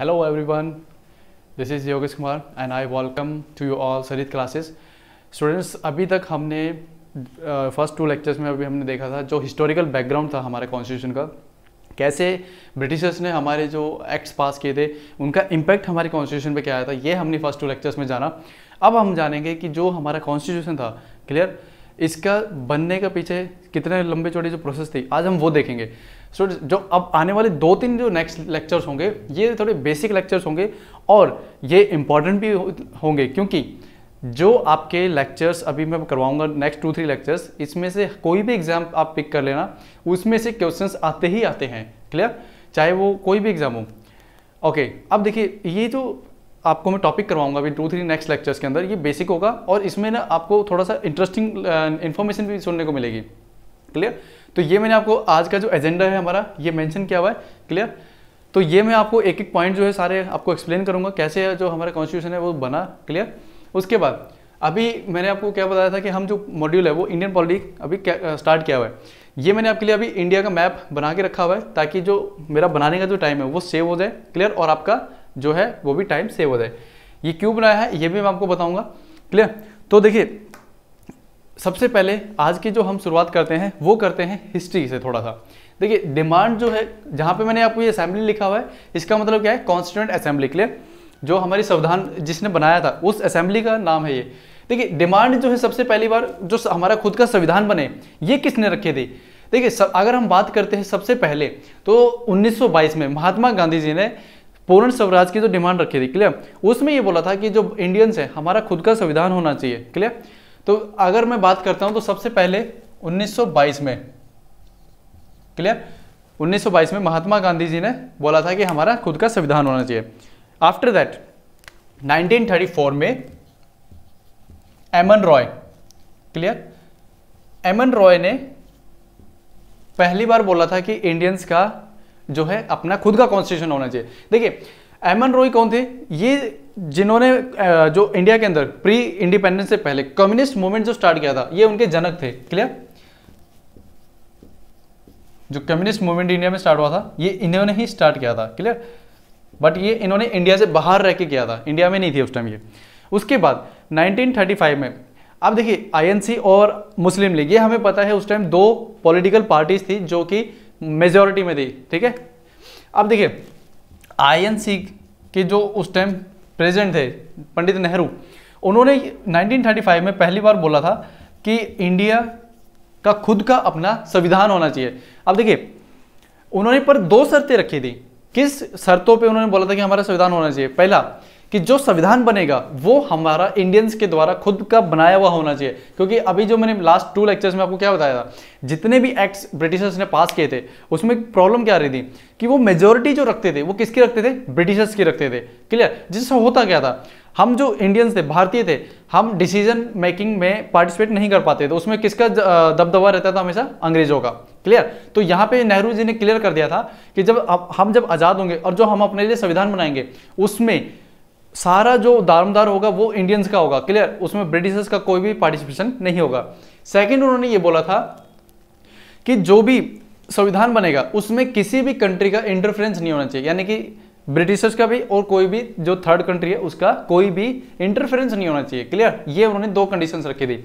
Every everyone this is Yogesh Kumar and I welcome to you all Sarit classes students अभी तक हमने first to lectures में अभी हमने देखा था जो हिस्टोरिकल बैकग्राउंड था हमारे कॉन्स्टिट्यूशन का कैसे ब्रिटिशर्स ने हमारे जो एक्ट्स पास किए थे उनका इम्पैक्ट हमारे कॉन्स्टिट्यूशन पे क्या आया था ये हमने फर्स्ट टू लेक्चर्स में जाना अब हम जानेंगे कि जो हमारा कॉन्स्टिट्यूशन था क्लियर इसका बनने का पीछे कितने लंबे चौड़े जो प्रोसेस थी आज हम वो देखेंगे सो so, जो अब आने वाले दो तीन जो नेक्स्ट लेक्चर्स होंगे ये थोड़े बेसिक लेक्चर्स होंगे और ये इम्पॉर्टेंट भी होंगे क्योंकि जो आपके लेक्चर्स अभी मैं करवाऊंगा नेक्स्ट टू थ्री लेक्चर्स इसमें से कोई भी एग्जाम आप पिक कर लेना उसमें से क्वेश्चंस आते ही आते हैं क्लियर चाहे वो कोई भी एग्जाम हो ओके अब देखिए ये जो तो आपको मैं टॉपिक करवाऊंगा अभी टू थ्री नेक्स्ट लेक्चर्स के अंदर ये बेसिक होगा और इसमें ना आपको थोड़ा सा इंटरेस्टिंग इन्फॉर्मेशन भी सुनने को मिलेगी क्लियर तो ये मैंने आपको आज का जो एजेंडा है हमारा ये मैंशन किया हुआ है क्लियर तो ये मैं आपको एक एक पॉइंट जो है सारे आपको एक्सप्लेन करूंगा कैसे जो हमारा कॉन्स्टिट्यूशन है वो बना क्लियर उसके बाद अभी मैंने आपको क्या बताया था कि हम जो मॉड्यूल है वो इंडियन पॉलिटिक अभी स्टार्ट किया हुआ है ये मैंने आपके लिए अभी इंडिया का मैप बना के रखा हुआ है ताकि जो मेरा बनाने का जो टाइम है वो सेव हो जाए क्लियर और आपका जो है वो भी टाइम सेव हो जाए ये क्यों बनाया है ये भी मैं आपको बताऊंगा क्लियर तो देखिए सबसे पहले आज की जो हम शुरुआत करते हैं वो करते हैं हिस्ट्री से थोड़ा सा देखिए डिमांड जो है जहाँ पे मैंने आपको ये असेंबली लिखा हुआ है इसका मतलब क्या है कॉन्स्टिट्यूंट असेंबली क्लियर जो हमारी संविधान जिसने बनाया था उस असेंबली का नाम है ये देखिए डिमांड जो है सबसे पहली बार जो हमारा खुद का संविधान बने ये किसने रखे थे देखिए अगर हम बात करते हैं सबसे पहले तो 1922 में महात्मा गांधी जी ने पूर्ण स्वराज की जो डिमांड रखी थी क्लियर उसमें ये बोला था कि जो इंडियंस है हमारा खुद का संविधान होना चाहिए क्लियर तो अगर मैं बात करता हूं तो सबसे पहले 1922 में क्लियर 1922 में महात्मा गांधी जी ने बोला था कि हमारा खुद का संविधान होना चाहिए आफ्टर दैट 1934 में एमन रॉय क्लियर एमन रॉय ने पहली बार बोला था कि इंडियंस का जो है अपना खुद का कॉन्स्टिट्यूशन होना चाहिए देखिए एमन रॉय कौन थे ये जिन्होंने जो इंडिया के अंदर प्री इंडिपेंडेंस से पहले कम्युनिस्ट मूवमेंट जो स्टार्ट किया था ये उनके जनक थे क्लियर जो कम्युनिस्ट मूवमेंट इंडिया में स्टार्ट हुआ था ये इन्होंने ही स्टार्ट किया था क्लियर बट ये इन्होंने इंडिया से बाहर रह के किया था इंडिया में नहीं थी उस टाइम ये उसके बाद 1935 में अब देखिए आईएनसी और मुस्लिम लीग ये हमें पता है उस टाइम दो पॉलिटिकल पार्टीज थी जो कि मेजोरिटी में थी ठीक है अब देखिए आईएनसी के जो उस टाइम प्रेजेंट थे पंडित नेहरू उन्होंने 1935 में पहली बार बोला था कि इंडिया का खुद का अपना संविधान होना चाहिए अब देखिए उन्होंने पर दो शर्तें रखी थी किस शर्तों पे उन्होंने बोला था कि हमारा संविधान होना चाहिए पहला कि जो संविधान बनेगा वो हमारा इंडियंस के द्वारा खुद का बनाया हुआ होना चाहिए क्योंकि अभी जो मैंने लास्ट टू लेक्चर्स में आपको क्या बताया था जितने भी एक्ट्स ब्रिटिशर्स ने पास किए थे उसमें प्रॉब्लम क्या रही थी कि वो मेजोरिटी जो रखते थे वो किसकी रखते थे ब्रिटिशर्स की रखते थे क्लियर जिससे होता क्या था हम जो इंडियंस थे भारतीय थे हम डिसीजन मेकिंग में पार्टिसिपेट नहीं कर पाते थे तो उसमें किसका दबदबा रहता था हमेशा अंग्रेजों का क्लियर तो यहाँ पे नेहरू जी ने क्लियर कर दिया था कि जब हम जब आज़ाद होंगे और जो हम अपने लिए संविधान बनाएंगे उसमें सारा जो दारमदार होगा वो इंडियंस का होगा क्लियर उसमें ब्रिटिशर्स का कोई भी पार्टिसिपेशन नहीं होगा सेकंड उन्होंने ये बोला था कि जो भी संविधान बनेगा उसमें किसी भी कंट्री का इंटरफेरेंस नहीं होना चाहिए यानी कि ब्रिटिशर्स का भी और कोई भी जो थर्ड कंट्री है उसका कोई भी इंटरफेरेंस नहीं होना चाहिए क्लियर ये उन्होंने दो कंडीशन रखी थी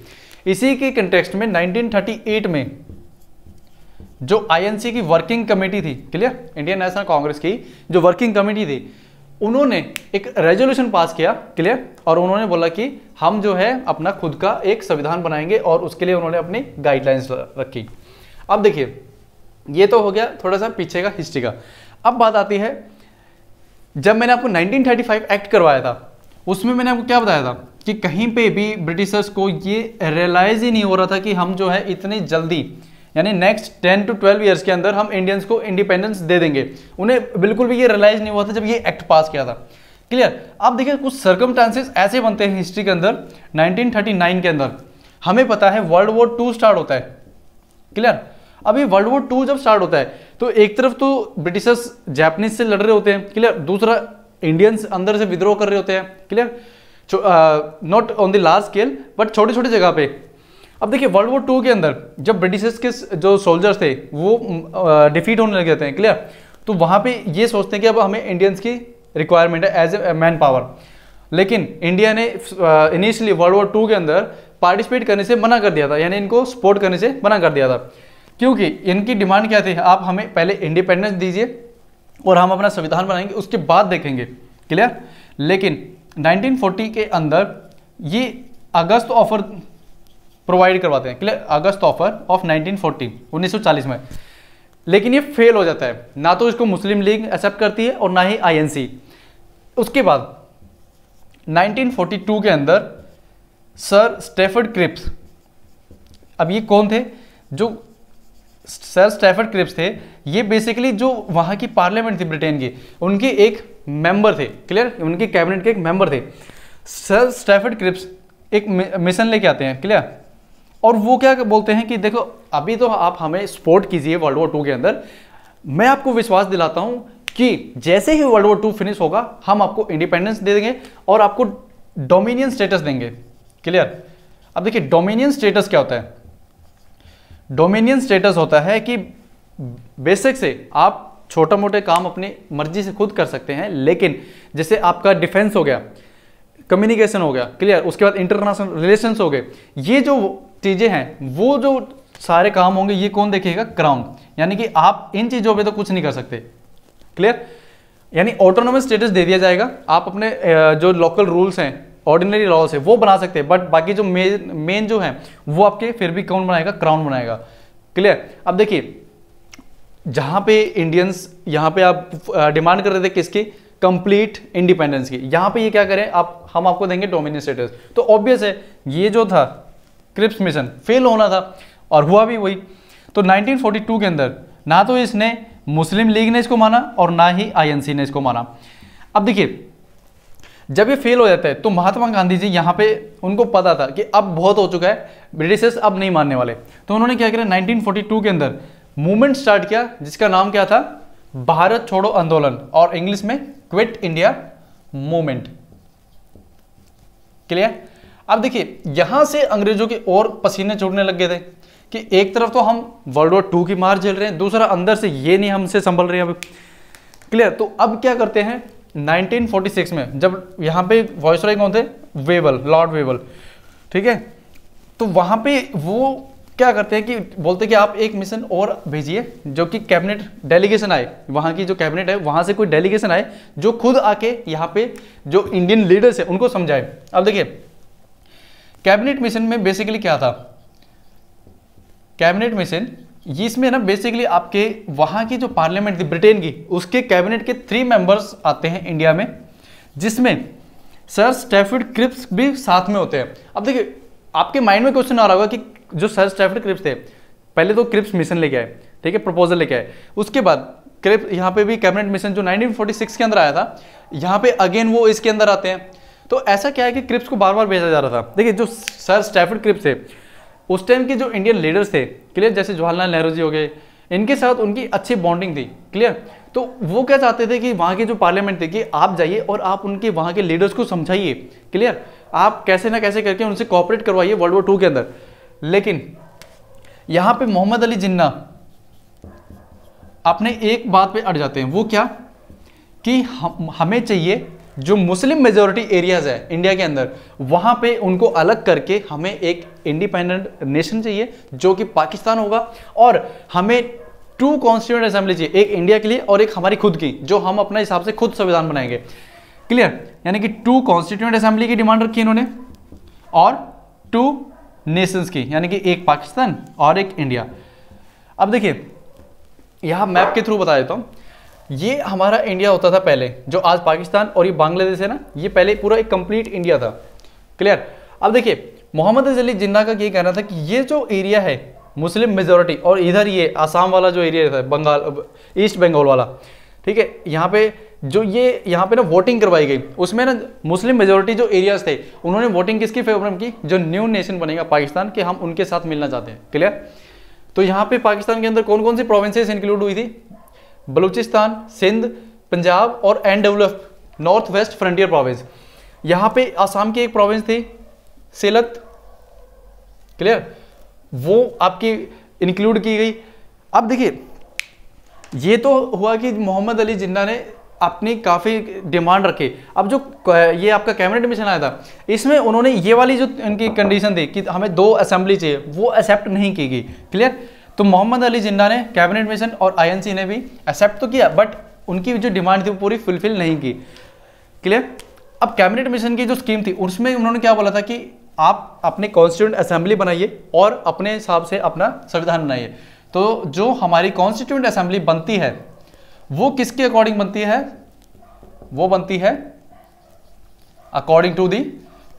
इसी के कंटेक्सट में नाइनटीन में जो आईएनसी की वर्किंग कमेटी थी क्लियर इंडियन नेशनल कांग्रेस की जो वर्किंग कमेटी थी उन्होंने एक रेजोल्यूशन पास किया क्लियर और उन्होंने बोला कि हम जो है अपना खुद का एक संविधान बनाएंगे और उसके लिए उन्होंने अपनी गाइडलाइंस रखी अब देखिए ये तो हो गया थोड़ा सा पीछे का हिस्ट्री का अब बात आती है जब मैंने आपको 1935 एक्ट करवाया था उसमें मैंने आपको क्या बताया था कि कहीं पे भी ब्रिटिशर्स को ये रियलाइज ही नहीं हो रहा था कि हम जो है इतनी जल्दी यानी next ten to twelve years के अंदर हम इंडियंस को इंडिपेंडेंस दे देंगे उन्हें बिल्कुल भी ये रियलाइज नहीं हुआ था जब ये एक्ट पास किया था क्लियर आप देखिए कुछ सर्कम ऐसे बनते हैं हिस्ट्री के अंदर 1939 के अंदर हमें पता है वर्ल्ड वॉर टू स्टार्ट होता है क्लियर अब ये वर्ल्ड वॉर टू जब स्टार्ट होता है तो एक तरफ तो ब्रिटिशर्स जैपनीज से लड़ रहे होते हैं क्लियर दूसरा इंडियंस अंदर से विद्रोह कर रहे होते हैं clear not on the large scale but छोटे छोटे जगह पे अब देखिए वर्ल्ड वॉर टू के अंदर जब ब्रिटिशर्स के जो सोल्जर्स थे वो डिफीट होने लग जाते हैं क्लियर तो वहाँ पे ये सोचते हैं कि अब हमें इंडियंस की रिक्वायरमेंट है एज ए मैन पावर लेकिन इंडिया ने इनिशियली वर्ल्ड वॉर टू के अंदर पार्टिसिपेट करने से मना कर दिया था यानी इनको सपोर्ट करने से मना कर दिया था क्योंकि इनकी डिमांड क्या थी आप हमें पहले इंडिपेंडेंस दीजिए और हम अपना संविधान बनाएंगे उसके बाद देखेंगे क्लियर लेकिन 1940 के अंदर ये अगस्त ऑफर प्रोवाइड करवाते हैं क्लियर अगस्त ऑफर ऑफ 1914 1940 में लेकिन ये फेल हो जाता है ना तो इसको मुस्लिम लीग एक्सेप्ट करती है और ना ही आईएनसी उसके बाद 1942 के अंदर सर स्टेफर्ड क्रिप्स अब ये कौन थे जो सर स्टेफर्ड क्रिप्स थे ये बेसिकली जो वहाँ की पार्लियामेंट थी ब्रिटेन की उनके एक मेंबर थे क्लियर उनके कैबिनेट के एक मेंबर थे सर स्टेफर्ड क्रिप्स एक मिशन लेके आते हैं क्लियर और वो क्या बोलते हैं कि देखो अभी तो आप हमें सपोर्ट कीजिए वर्ल्ड वॉर टू के अंदर मैं आपको विश्वास दिलाता हूं कि जैसे ही वर्ल्ड वॉर टू फिनिश होगा हम आपको इंडिपेंडेंस दे देंगे और आपको डोमिनियन स्टेटस देंगे क्लियर अब देखिए डोमिनियन स्टेटस क्या होता है डोमिनियन स्टेटस होता है कि बेसिक से आप छोटा मोटे काम अपनी मर्जी से खुद कर सकते हैं लेकिन जैसे आपका डिफेंस हो गया कम्युनिकेशन हो गया क्लियर उसके बाद इंटरनेशनल रिलेशंस हो गए ये जो चीज़ें हैं वो जो सारे काम होंगे ये कौन देखेगा क्राउन यानी कि आप इन चीज़ों पे तो कुछ नहीं कर सकते क्लियर यानी ऑटोनोमस स्टेटस दे दिया जाएगा आप अपने जो लोकल रूल्स हैं ऑर्डिनरी लॉज है वो बना सकते हैं बट बाकी जो मेन मेन जो है वो आपके फिर भी कौन बनाएगा क्राउन बनाएगा क्लियर अब देखिए जहां पे इंडियंस यहां पे आप डिमांड कर रहे थे किसकी कंप्लीट इंडिपेंडेंस की यहां पे ये क्या करें आप हम आपको देंगे डोमिनियन स्टेटस तो ऑब्वियस है ये जो था क्रिप्स मिशन फेल होना था और हुआ भी वही तो 1942 के अंदर ना तो इसने मुस्लिम लीग ने इसको माना और ना ही आईएनसी ने इसको माना अब देखिए जब ये फेल हो जाता है तो महात्मा गांधी जी यहाँ पे उनको पता था कि अब बहुत हो चुका है ब्रिटिशर्स अब नहीं मानने वाले तो उन्होंने क्या किया नाइनटीन के अंदर मूवमेंट स्टार्ट किया जिसका नाम क्या था भारत छोड़ो आंदोलन और इंग्लिश में क्विट इंडिया मूवमेंट क्लियर अब देखिए यहां से अंग्रेजों के और पसीने छोड़ने लग गए थे कि एक तरफ तो हम वर्ल्ड वॉर टू की मार झेल रहे हैं दूसरा अंदर से ये नहीं हमसे संभल रहे हैं क्लियर तो अब क्या करते हैं 1946 में जब यहां पे वॉइस रॉय कौन थे वेबल लॉर्ड वेबल ठीक है तो वहां पे वो क्या करते हैं कि बोलते हैं कि आप एक मिशन और भेजिए जो कि कैबिनेट डेलीगेशन आए वहां की जो कैबिनेट है वहां से कोई डेलीगेशन आए जो खुद आके यहाँ पे जो इंडियन लीडर्स है उनको समझाए अब देखिए कैबिनेट मिशन में बेसिकली क्या था कैबिनेट मिशन इसमें ना बेसिकली आपके वहां की जो पार्लियामेंट थी ब्रिटेन की उसके कैबिनेट के थ्री मेंबर्स आते हैं इंडिया में जिसमें सर स्टेफिड क्रिप्स भी साथ में होते हैं अब देखिए आपके माइंड में क्वेश्चन आ रहा होगा कि जो सर स्टेफिड क्रिप्स थे पहले तो क्रिप्स मिशन लेके आए ठीक है प्रपोजल लेके आए उसके बाद क्रिप्स यहाँ पे भी कैबिनेट मिशन जो 1946 के अंदर आया था यहाँ पे अगेन वो इसके अंदर आते हैं तो ऐसा क्या है कि क्रिप्स को बार बार भेजा जा रहा था देखिए जो सर स्टैफर्ड क्रिप्स थे उस टाइम के जो इंडियन लीडर्स थे क्लियर जैसे जवाहरलाल नेहरू जी हो गए इनके साथ उनकी अच्छी बॉन्डिंग थी क्लियर तो वो क्या चाहते थे कि वहाँ की जो पार्लियामेंट थी कि आप जाइए और आप उनके वहाँ के लीडर्स को समझाइए क्लियर आप कैसे ना कैसे करके उनसे कॉपरेट करवाइए वर्ल्ड वॉर टू के अंदर लेकिन यहाँ पे मोहम्मद अली जिन्ना अपने एक बात पे अड़ जाते हैं वो क्या कि हम हमें चाहिए जो मुस्लिम मेजोरिटी एरियाज है इंडिया के अंदर वहां पे उनको अलग करके हमें एक इंडिपेंडेंट नेशन चाहिए जो कि पाकिस्तान होगा और हमें टू कॉन्स्टिट्यूंट असेंबली चाहिए एक इंडिया के लिए और एक हमारी खुद की जो हम अपने हिसाब से खुद संविधान बनाएंगे क्लियर यानी कि टू कॉन्स्टिट्यूंट असेंबली की डिमांड रखी इन्होंने और टू नेशंस की यानी कि एक पाकिस्तान और एक इंडिया अब देखिए यहाँ मैप के थ्रू बता देता हूं ये हमारा इंडिया होता था पहले जो आज पाकिस्तान और ये बांग्लादेश है ना ये पहले पूरा एक कंप्लीट इंडिया था क्लियर अब देखिए मोहम्मद अजली जिन्ना का ये कहना था कि ये जो एरिया है मुस्लिम मेजोरिटी और इधर ये आसाम वाला जो एरिया था बंगाल ईस्ट बंगाल वाला ठीक है यहाँ पे जो ये यहाँ पे ना वोटिंग करवाई गई उसमें ना मुस्लिम मेजोरिटी जो एरियाज थे उन्होंने वोटिंग किसकी फेवर में की जो न्यू नेशन बनेगा पाकिस्तान के हम उनके साथ मिलना चाहते हैं क्लियर तो यहाँ पे पाकिस्तान के अंदर कौन कौन सी प्रोविंसेस इंक्लूड हुई थी बलूचिस्तान सिंध पंजाब और एफ नॉर्थ वेस्ट फ्रंटियर प्रोविंस यहाँ पे आसाम की एक प्रोविंस थी सेलत क्लियर वो आपकी इंक्लूड की गई अब देखिए ये तो हुआ कि मोहम्मद अली जिन्ना ने अपनी काफ़ी डिमांड रखी अब जो ये आपका कैबिनेट मिशन आया था इसमें उन्होंने ये वाली जो इनकी कंडीशन थी कि हमें दो असेंबली चाहिए वो एक्सेप्ट नहीं की गई क्लियर तो मोहम्मद अली जिन्ना ने कैबिनेट मिशन और आईएनसी ने भी एक्सेप्ट तो किया बट उनकी जो डिमांड थी वो पूरी फुलफिल नहीं की क्लियर अब कैबिनेट मिशन की जो स्कीम थी उसमें उन्होंने क्या बोला था कि आप अपने कॉन्स्टिट्यूंट असेंबली बनाइए और अपने हिसाब से अपना संविधान बनाइए तो जो हमारी कॉन्स्टिट्यूंट असेंबली बनती है वो किसके अकॉर्डिंग बनती है वो बनती है according to the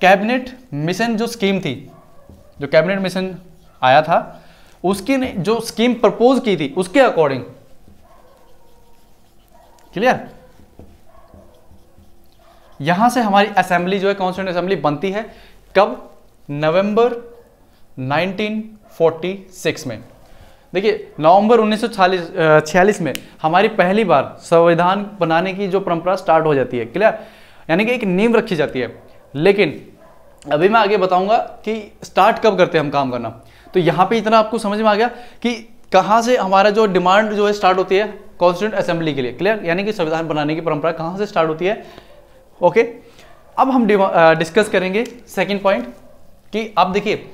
cabinet mission जो स्कीम थी जो कैबिनेट मिशन आया था उसकी ने जो स्कीम प्रपोज की थी उसके अकॉर्डिंग क्लियर यहां से हमारी असेंबली जो है कॉन्स्टिट्यूंट असेंबली बनती है कब नवंबर 1946 में देखिए नवंबर उन्नीस सौ में हमारी पहली बार संविधान बनाने की जो परंपरा स्टार्ट हो जाती है क्लियर यानी कि एक नींव रखी जाती है लेकिन अभी मैं आगे बताऊंगा कि स्टार्ट कब करते हैं हम काम करना तो यहाँ पे इतना आपको समझ में आ गया कि कहाँ से हमारा जो डिमांड जो है स्टार्ट होती है कॉन्स्टिट्यूंट असेंबली के लिए क्लियर यानी कि संविधान बनाने की परंपरा कहाँ से स्टार्ट होती है ओके अब हम डिस्कस करेंगे सेकेंड पॉइंट कि आप देखिए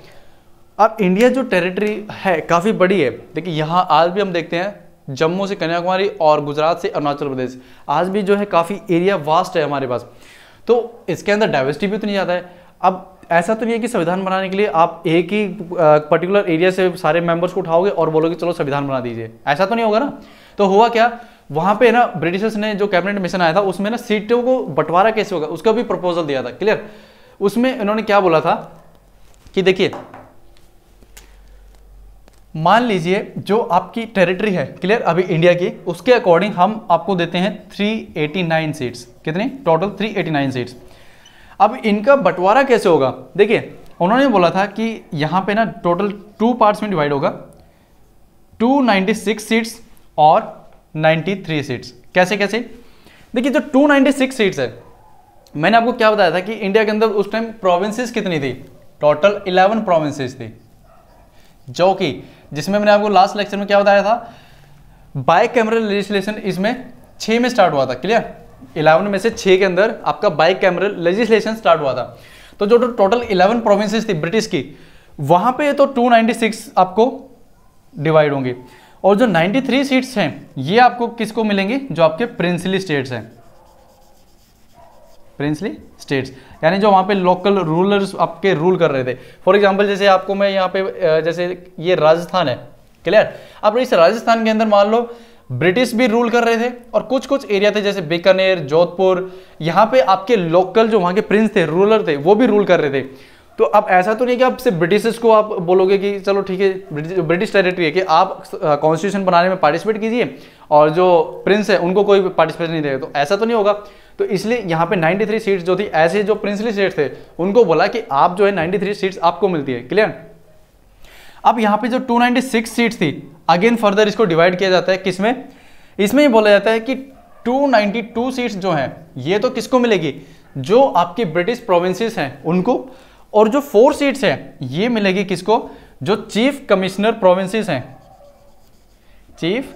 अब इंडिया जो टेरिटरी है काफ़ी बड़ी है देखिए यहाँ आज भी हम देखते हैं जम्मू से कन्याकुमारी और गुजरात से अरुणाचल प्रदेश आज भी जो है काफ़ी एरिया वास्ट है हमारे पास तो इसके अंदर डाइवर्सिटी भी उतनी ज़्यादा है अब ऐसा तो नहीं है कि संविधान बनाने के लिए आप एक ही पर्टिकुलर एरिया से सारे मेंबर्स को उठाओगे और बोलोगे चलो संविधान बना दीजिए ऐसा तो नहीं होगा ना तो हुआ क्या वहां पे ना ब्रिटिशर्स ने जो कैबिनेट मिशन आया था उसमें ना सीटों को बंटवारा कैसे होगा उसका भी प्रपोजल दिया था क्लियर उसमें इन्होंने क्या बोला था कि देखिए मान लीजिए जो आपकी टेरिटरी है क्लियर अभी इंडिया की उसके अकॉर्डिंग हम आपको देते हैं 389 सीट्स कितनी टोटल 389 सीट्स अब इनका बंटवारा कैसे होगा देखिए उन्होंने बोला था कि यहाँ पे ना टोटल टू पार्ट्स में डिवाइड होगा 296 सीट्स और 93 सीट्स कैसे कैसे देखिए जो 296 सीट्स है मैंने आपको क्या बताया था कि इंडिया के अंदर उस टाइम प्रोविंसेस कितनी थी टोटल 11 प्रोविंसेस थी जो कि जिसमें मैंने आपको लास्ट लेक्चर में क्या बताया था बाय कैमरल लेजिस्लेशन इसमें छः में स्टार्ट हुआ था क्लियर इलेवन में से छः के अंदर आपका बाइक कैमरा लेजिस्लेशन स्टार्ट हुआ था तो जो टोटल इलेवन प्रोविंसेस थी ब्रिटिश की वहाँ पे तो 296 आपको डिवाइड होंगे और जो 93 सीट्स हैं ये आपको किसको मिलेंगे जो आपके प्रिंसली स्टेट्स हैं प्रिंसली स्टेट्स यानी जो वहाँ पे लोकल रूलर्स आपके रूल कर रहे थे फॉर एग्जांपल जैसे आपको मैं यहाँ पे जैसे ये राजस्थान है क्लियर अब इस राजस्थान के अंदर मान लो ब्रिटिश भी रूल कर रहे थे और कुछ कुछ एरिया थे जैसे बीकानेर जोधपुर यहाँ पे आपके लोकल जो वहाँ के प्रिंस थे रूलर थे वो भी रूल कर रहे थे तो अब ऐसा तो नहीं कि आप सिर्फ ब्रिटिशर्स को आप बोलोगे कि चलो ठीक है ब्रिटिश टेरिटरी है कि आप कॉन्स्टिट्यूशन बनाने में पार्टिसिपेट कीजिए और जो प्रिंस है उनको कोई पार्टिसिपेट नहीं देगा तो ऐसा तो नहीं होगा तो इसलिए यहाँ पे 93 सीट्स जो थी ऐसे जो प्रिंसली सीट थे उनको बोला कि आप जो है 93 सीट्स आपको मिलती है क्लियर अब यहाँ पे जो 296 सीट्स थी अगेन फर्दर इसको डिवाइड किया जाता है किसमें इसमें ही बोला जाता है कि 292 सीट्स जो हैं ये तो किसको मिलेगी जो आपके ब्रिटिश प्रोविंसेस हैं उनको और जो फोर सीट्स हैं ये मिलेगी किसको जो चीफ कमिश्नर प्रोविंसेस हैं चीफ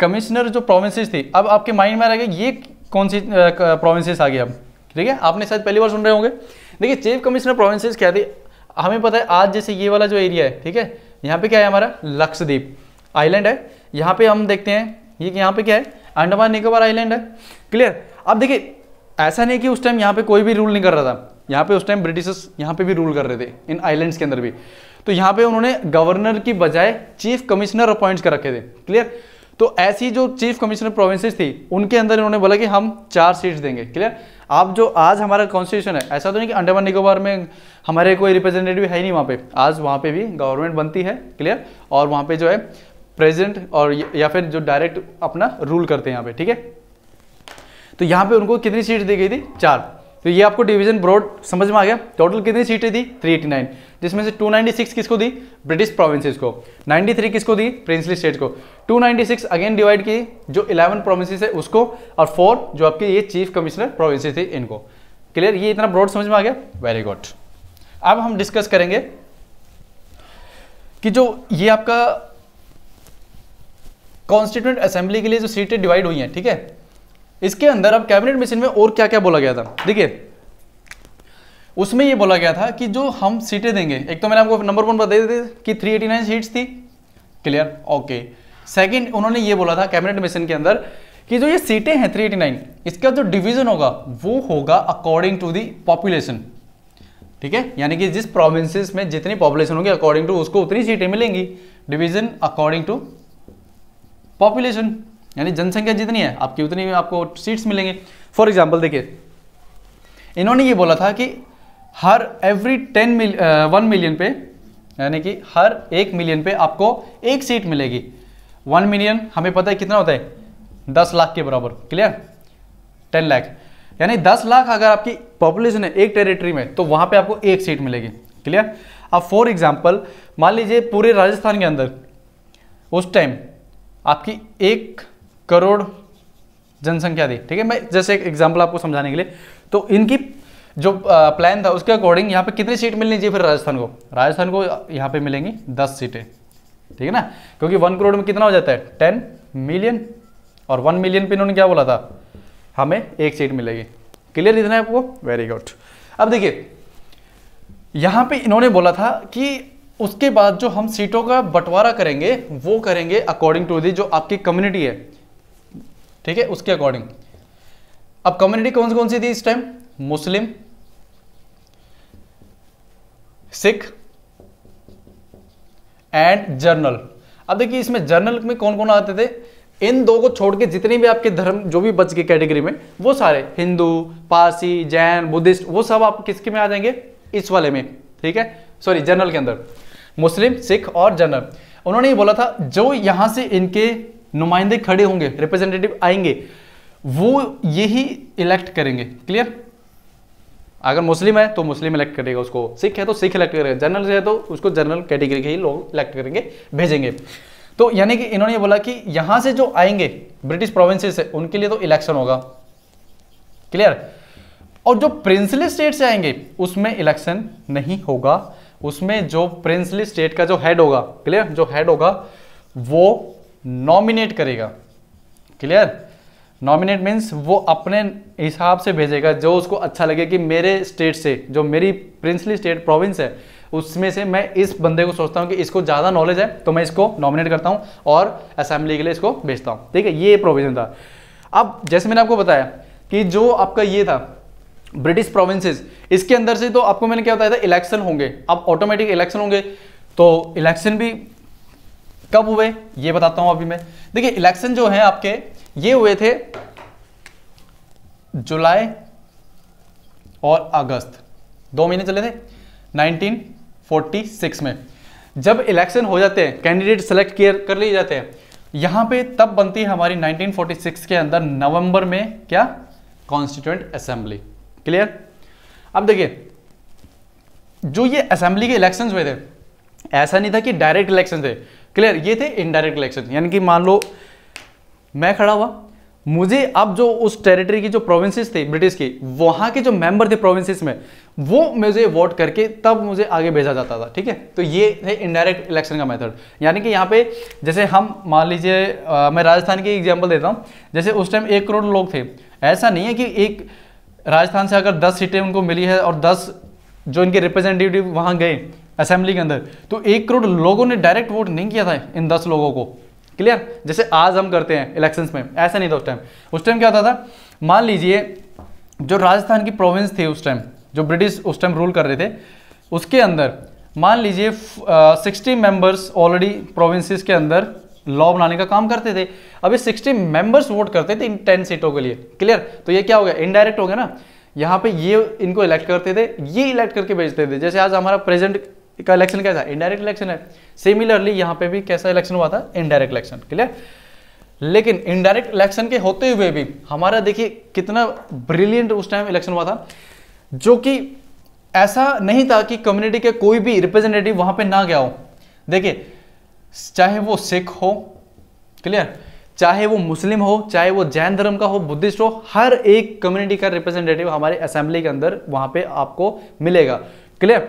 कमिश्नर जो प्रोविंसेस थी अब आपके माइंड में रहेगा ये कौन सी प्रोविंसेस आ गई अब ठीक है आपने शायद पहली बार सुन रहे होंगे देखिए चीफ कमिश्नर प्रोविंसेस क्या थी हमें पता है आज जैसे ये वाला जो एरिया है ठीक है यहाँ पे क्या है हमारा लक्षद्वीप आइलैंड है यहाँ पे हम देखते हैं ये यहाँ पे क्या है अंडमान निकोबार आइलैंड है क्लियर अब देखिए ऐसा नहीं कि उस टाइम यहाँ पे कोई भी रूल नहीं कर रहा था यहाँ पे उस टाइम ब्रिटिशर्स यहाँ पे भी रूल कर रहे थे इन आइलैंड्स के अंदर भी तो यहाँ पे उन्होंने गवर्नर की बजाय चीफ कमिश्नर अपॉइंट कर रखे थे क्लियर तो ऐसी जो चीफ कमिश्नर प्रोविंसेस थी उनके अंदर इन्होंने बोला कि हम चार सीट्स देंगे क्लियर आप जो आज हमारा कॉन्स्टिट्यूशन है ऐसा तो नहीं कि अंडमान निकोबार में हमारे कोई रिप्रेजेंटेटिव है ही नहीं वहाँ पे आज वहाँ पे भी गवर्नमेंट बनती है क्लियर और वहाँ पे जो है प्रेजिडेंट और या फिर जो डायरेक्ट अपना रूल करते हैं यहाँ पे ठीक है तो यहाँ पे उनको कितनी सीट दी गई थी चार तो ये आपको डिवीजन ब्रॉड समझ में आ गया टोटल कितनी सीटें थी 389 जिसमें से 296 किसको दी ब्रिटिश प्रोविंसेस को 93 किसको दी प्रिंसली स्टेट को 296 अगेन डिवाइड की जो 11 प्रोविंसेस है उसको और फोर जो आपके ये चीफ कमिश्नर प्रोविंसेस थे इनको क्लियर ये इतना ब्रॉड समझ में आ गया वेरी गुड अब हम डिस्कस करेंगे कि जो ये आपका कॉन्स्टिट्यूंट असेंबली के लिए जो सीटें डिवाइड हुई हैं ठीक है इसके अंदर अब कैबिनेट मिशन में और क्या क्या बोला गया था देखिए उसमें ये बोला गया था कि जो हम सीटें देंगे एक तो मैंने आपको नंबर वन बता दिया कि 389 सीट्स थी क्लियर ओके सेकंड उन्होंने ये बोला था कैबिनेट मिशन के अंदर कि जो ये सीटें हैं 389 इसका जो डिवीजन होगा वो होगा अकॉर्डिंग टू दी पॉपुलेशन ठीक है यानी कि जिस प्रोविंसेस में जितनी पॉपुलेशन होगी अकॉर्डिंग टू उसको उतनी सीटें मिलेंगी डिवीजन अकॉर्डिंग टू पॉपुलेशन यानी जनसंख्या जितनी है आपकी उतनी आपको सीट्स मिलेंगे फॉर एग्जाम्पल देखिए इन्होंने ये बोला था कि हर every ten mil one million पे यानी कि हर एक मिलियन पे आपको एक सीट मिलेगी वन मिलियन हमें पता है कितना होता है दस लाख के बराबर क्लियर टेन लाख यानी दस लाख अगर आपकी पॉपुलेशन है एक टेरिटरी में तो वहाँ पे आपको एक सीट मिलेगी क्लियर अब फॉर एग्जाम्पल मान लीजिए पूरे राजस्थान के अंदर उस टाइम आपकी एक करोड़ जनसंख्या थी ठीक है मैं जैसे एक एग्जाम्पल आपको समझाने के लिए तो इनकी जो प्लान था उसके अकॉर्डिंग यहाँ पे कितनी सीट मिलनी चाहिए फिर राजस्थान को राजस्थान को यहाँ पे मिलेंगी दस सीटें ठीक है ना क्योंकि वन करोड़ में कितना हो जाता है टेन मिलियन और वन मिलियन पे इन्होंने क्या बोला था हमें एक सीट मिलेगी क्लियर इतना है आपको वेरी गुड अब देखिए यहाँ पे इन्होंने बोला था कि उसके बाद जो हम सीटों का बंटवारा करेंगे वो करेंगे अकॉर्डिंग टू दी जो आपकी कम्युनिटी है ठीक है उसके अकॉर्डिंग अब कम्युनिटी कौन सी कौन सी थी इस time Muslim Sikh and general अब देखिए इसमें जर्नल में कौन कौन आते थे इन दो को छोड़ के जितने भी आपके धर्म जो भी बच गए कैटेगरी में वो सारे हिंदू पारसी जैन बुद्धिस्ट वो सब आप किसके में आ जाएंगे इस वाले में ठीक है सॉरी जनरल के अंदर मुस्लिम सिख और जनरल उन्होंने ये बोला था जो यहां से इनके नुमाइंदे खड़े होंगे रिप्रेजेंटेटिव आएंगे वो यही इलेक्ट करेंगे क्लियर अगर मुस्लिम है तो मुस्लिम इलेक्ट करेगा उसको सिख है तो सिख इलेक्ट करेगा जनरल से है तो उसको जनरल कैटेगरी के ही लोग इलेक्ट करेंगे भेजेंगे तो यानी कि इन्होंने बोला कि यहां से जो आएंगे ब्रिटिश प्रोविंसेस से उनके लिए तो इलेक्शन होगा क्लियर और जो प्रिंसली स्टेट से आएंगे उसमें इलेक्शन नहीं होगा उसमें जो प्रिंसली स्टेट का जो हेड होगा क्लियर जो हेड होगा वो नॉमिनेट करेगा क्लियर नॉमिनेट मीन्स वो अपने हिसाब से भेजेगा जो उसको अच्छा लगे कि मेरे स्टेट से जो मेरी प्रिंसली स्टेट प्रोविंस है उसमें से मैं इस बंदे को सोचता हूँ कि इसको ज़्यादा नॉलेज है तो मैं इसको नॉमिनेट करता हूँ और असेंबली के लिए इसको भेजता हूँ ठीक है ये प्रोविज़न था अब जैसे मैंने आपको बताया कि जो आपका ये था ब्रिटिश प्रोविंसेस इसके अंदर से तो आपको मैंने क्या बताया था इलेक्शन होंगे अब ऑटोमेटिक इलेक्शन होंगे तो इलेक्शन भी कब हुए ये बताता हूँ अभी मैं देखिए इलेक्शन जो है आपके ये हुए थे जुलाई और अगस्त दो महीने चले थे 1946 में जब इलेक्शन हो जाते हैं कैंडिडेट सेलेक्ट कर लिए जाते हैं यहां पे तब बनती है हमारी 1946 के अंदर नवंबर में क्या कॉन्स्टिट्यूंट असेंबली क्लियर अब देखिए जो ये असेंबली के इलेक्शन हुए थे ऐसा नहीं था कि डायरेक्ट इलेक्शन थे क्लियर ये थे इनडायरेक्ट इलेक्शन यानी कि मान लो मैं खड़ा हुआ मुझे अब जो उस टेरिटरी की जो प्रोविंसेस थे ब्रिटिश की वहाँ के जो मेंबर थे प्रोविंसेस में वो मुझे वोट करके तब मुझे आगे भेजा जाता था ठीक है तो ये है इनडायरेक्ट इलेक्शन का मेथड यानी कि यहाँ पे जैसे हम मान लीजिए मैं राजस्थान की एग्जांपल देता हूँ जैसे उस टाइम एक करोड़ लोग थे ऐसा नहीं है कि एक राजस्थान से अगर दस सीटें उनको मिली है और दस जो इनके रिप्रेजेंटेटिव वहाँ गए असेंबली के अंदर तो एक करोड़ लोगों ने डायरेक्ट वोट नहीं किया था इन दस लोगों को क्लियर जैसे आज हम करते हैं इलेक्शन में ऐसा नहीं था उस टाइम उस टाइम क्या होता था मान लीजिए जो राजस्थान की प्रोविंस थी उस टाइम जो ब्रिटिश उस टाइम रूल कर रहे थे उसके अंदर मान लीजिए सिक्सटी मेंबर्स ऑलरेडी प्रोविंसेस के अंदर लॉ बनाने का काम करते थे अभी सिक्सटी मेंबर्स वोट करते थे इन टेन सीटों के लिए क्लियर तो ये क्या हो गया इनडायरेक्ट हो गया ना यहाँ पे ये इनको इलेक्ट करते थे ये इलेक्ट करके भेजते थे जैसे आज हमारा प्रेजेंट का इलेक्शन कैसा इनडायरेक्ट इलेक्शन है सिमिलरली यहां पे भी कैसा इलेक्शन हुआ था इनडायरेक्ट इलेक्शन क्लियर लेकिन इनडायरेक्ट इलेक्शन के होते हुए भी हमारा देखिए कितना ब्रिलियंट उस टाइम इलेक्शन हुआ था जो कि ऐसा नहीं था कि कम्युनिटी के कोई भी रिप्रेजेंटेटिव वहां पे ना गया हो देखिए चाहे वो सिख हो क्लियर चाहे वो मुस्लिम हो चाहे वो जैन धर्म का हो बुद्धिस्ट हो हर एक कम्युनिटी का रिप्रेजेंटेटिव हमारे असेंबली के अंदर वहां पे आपको मिलेगा क्लियर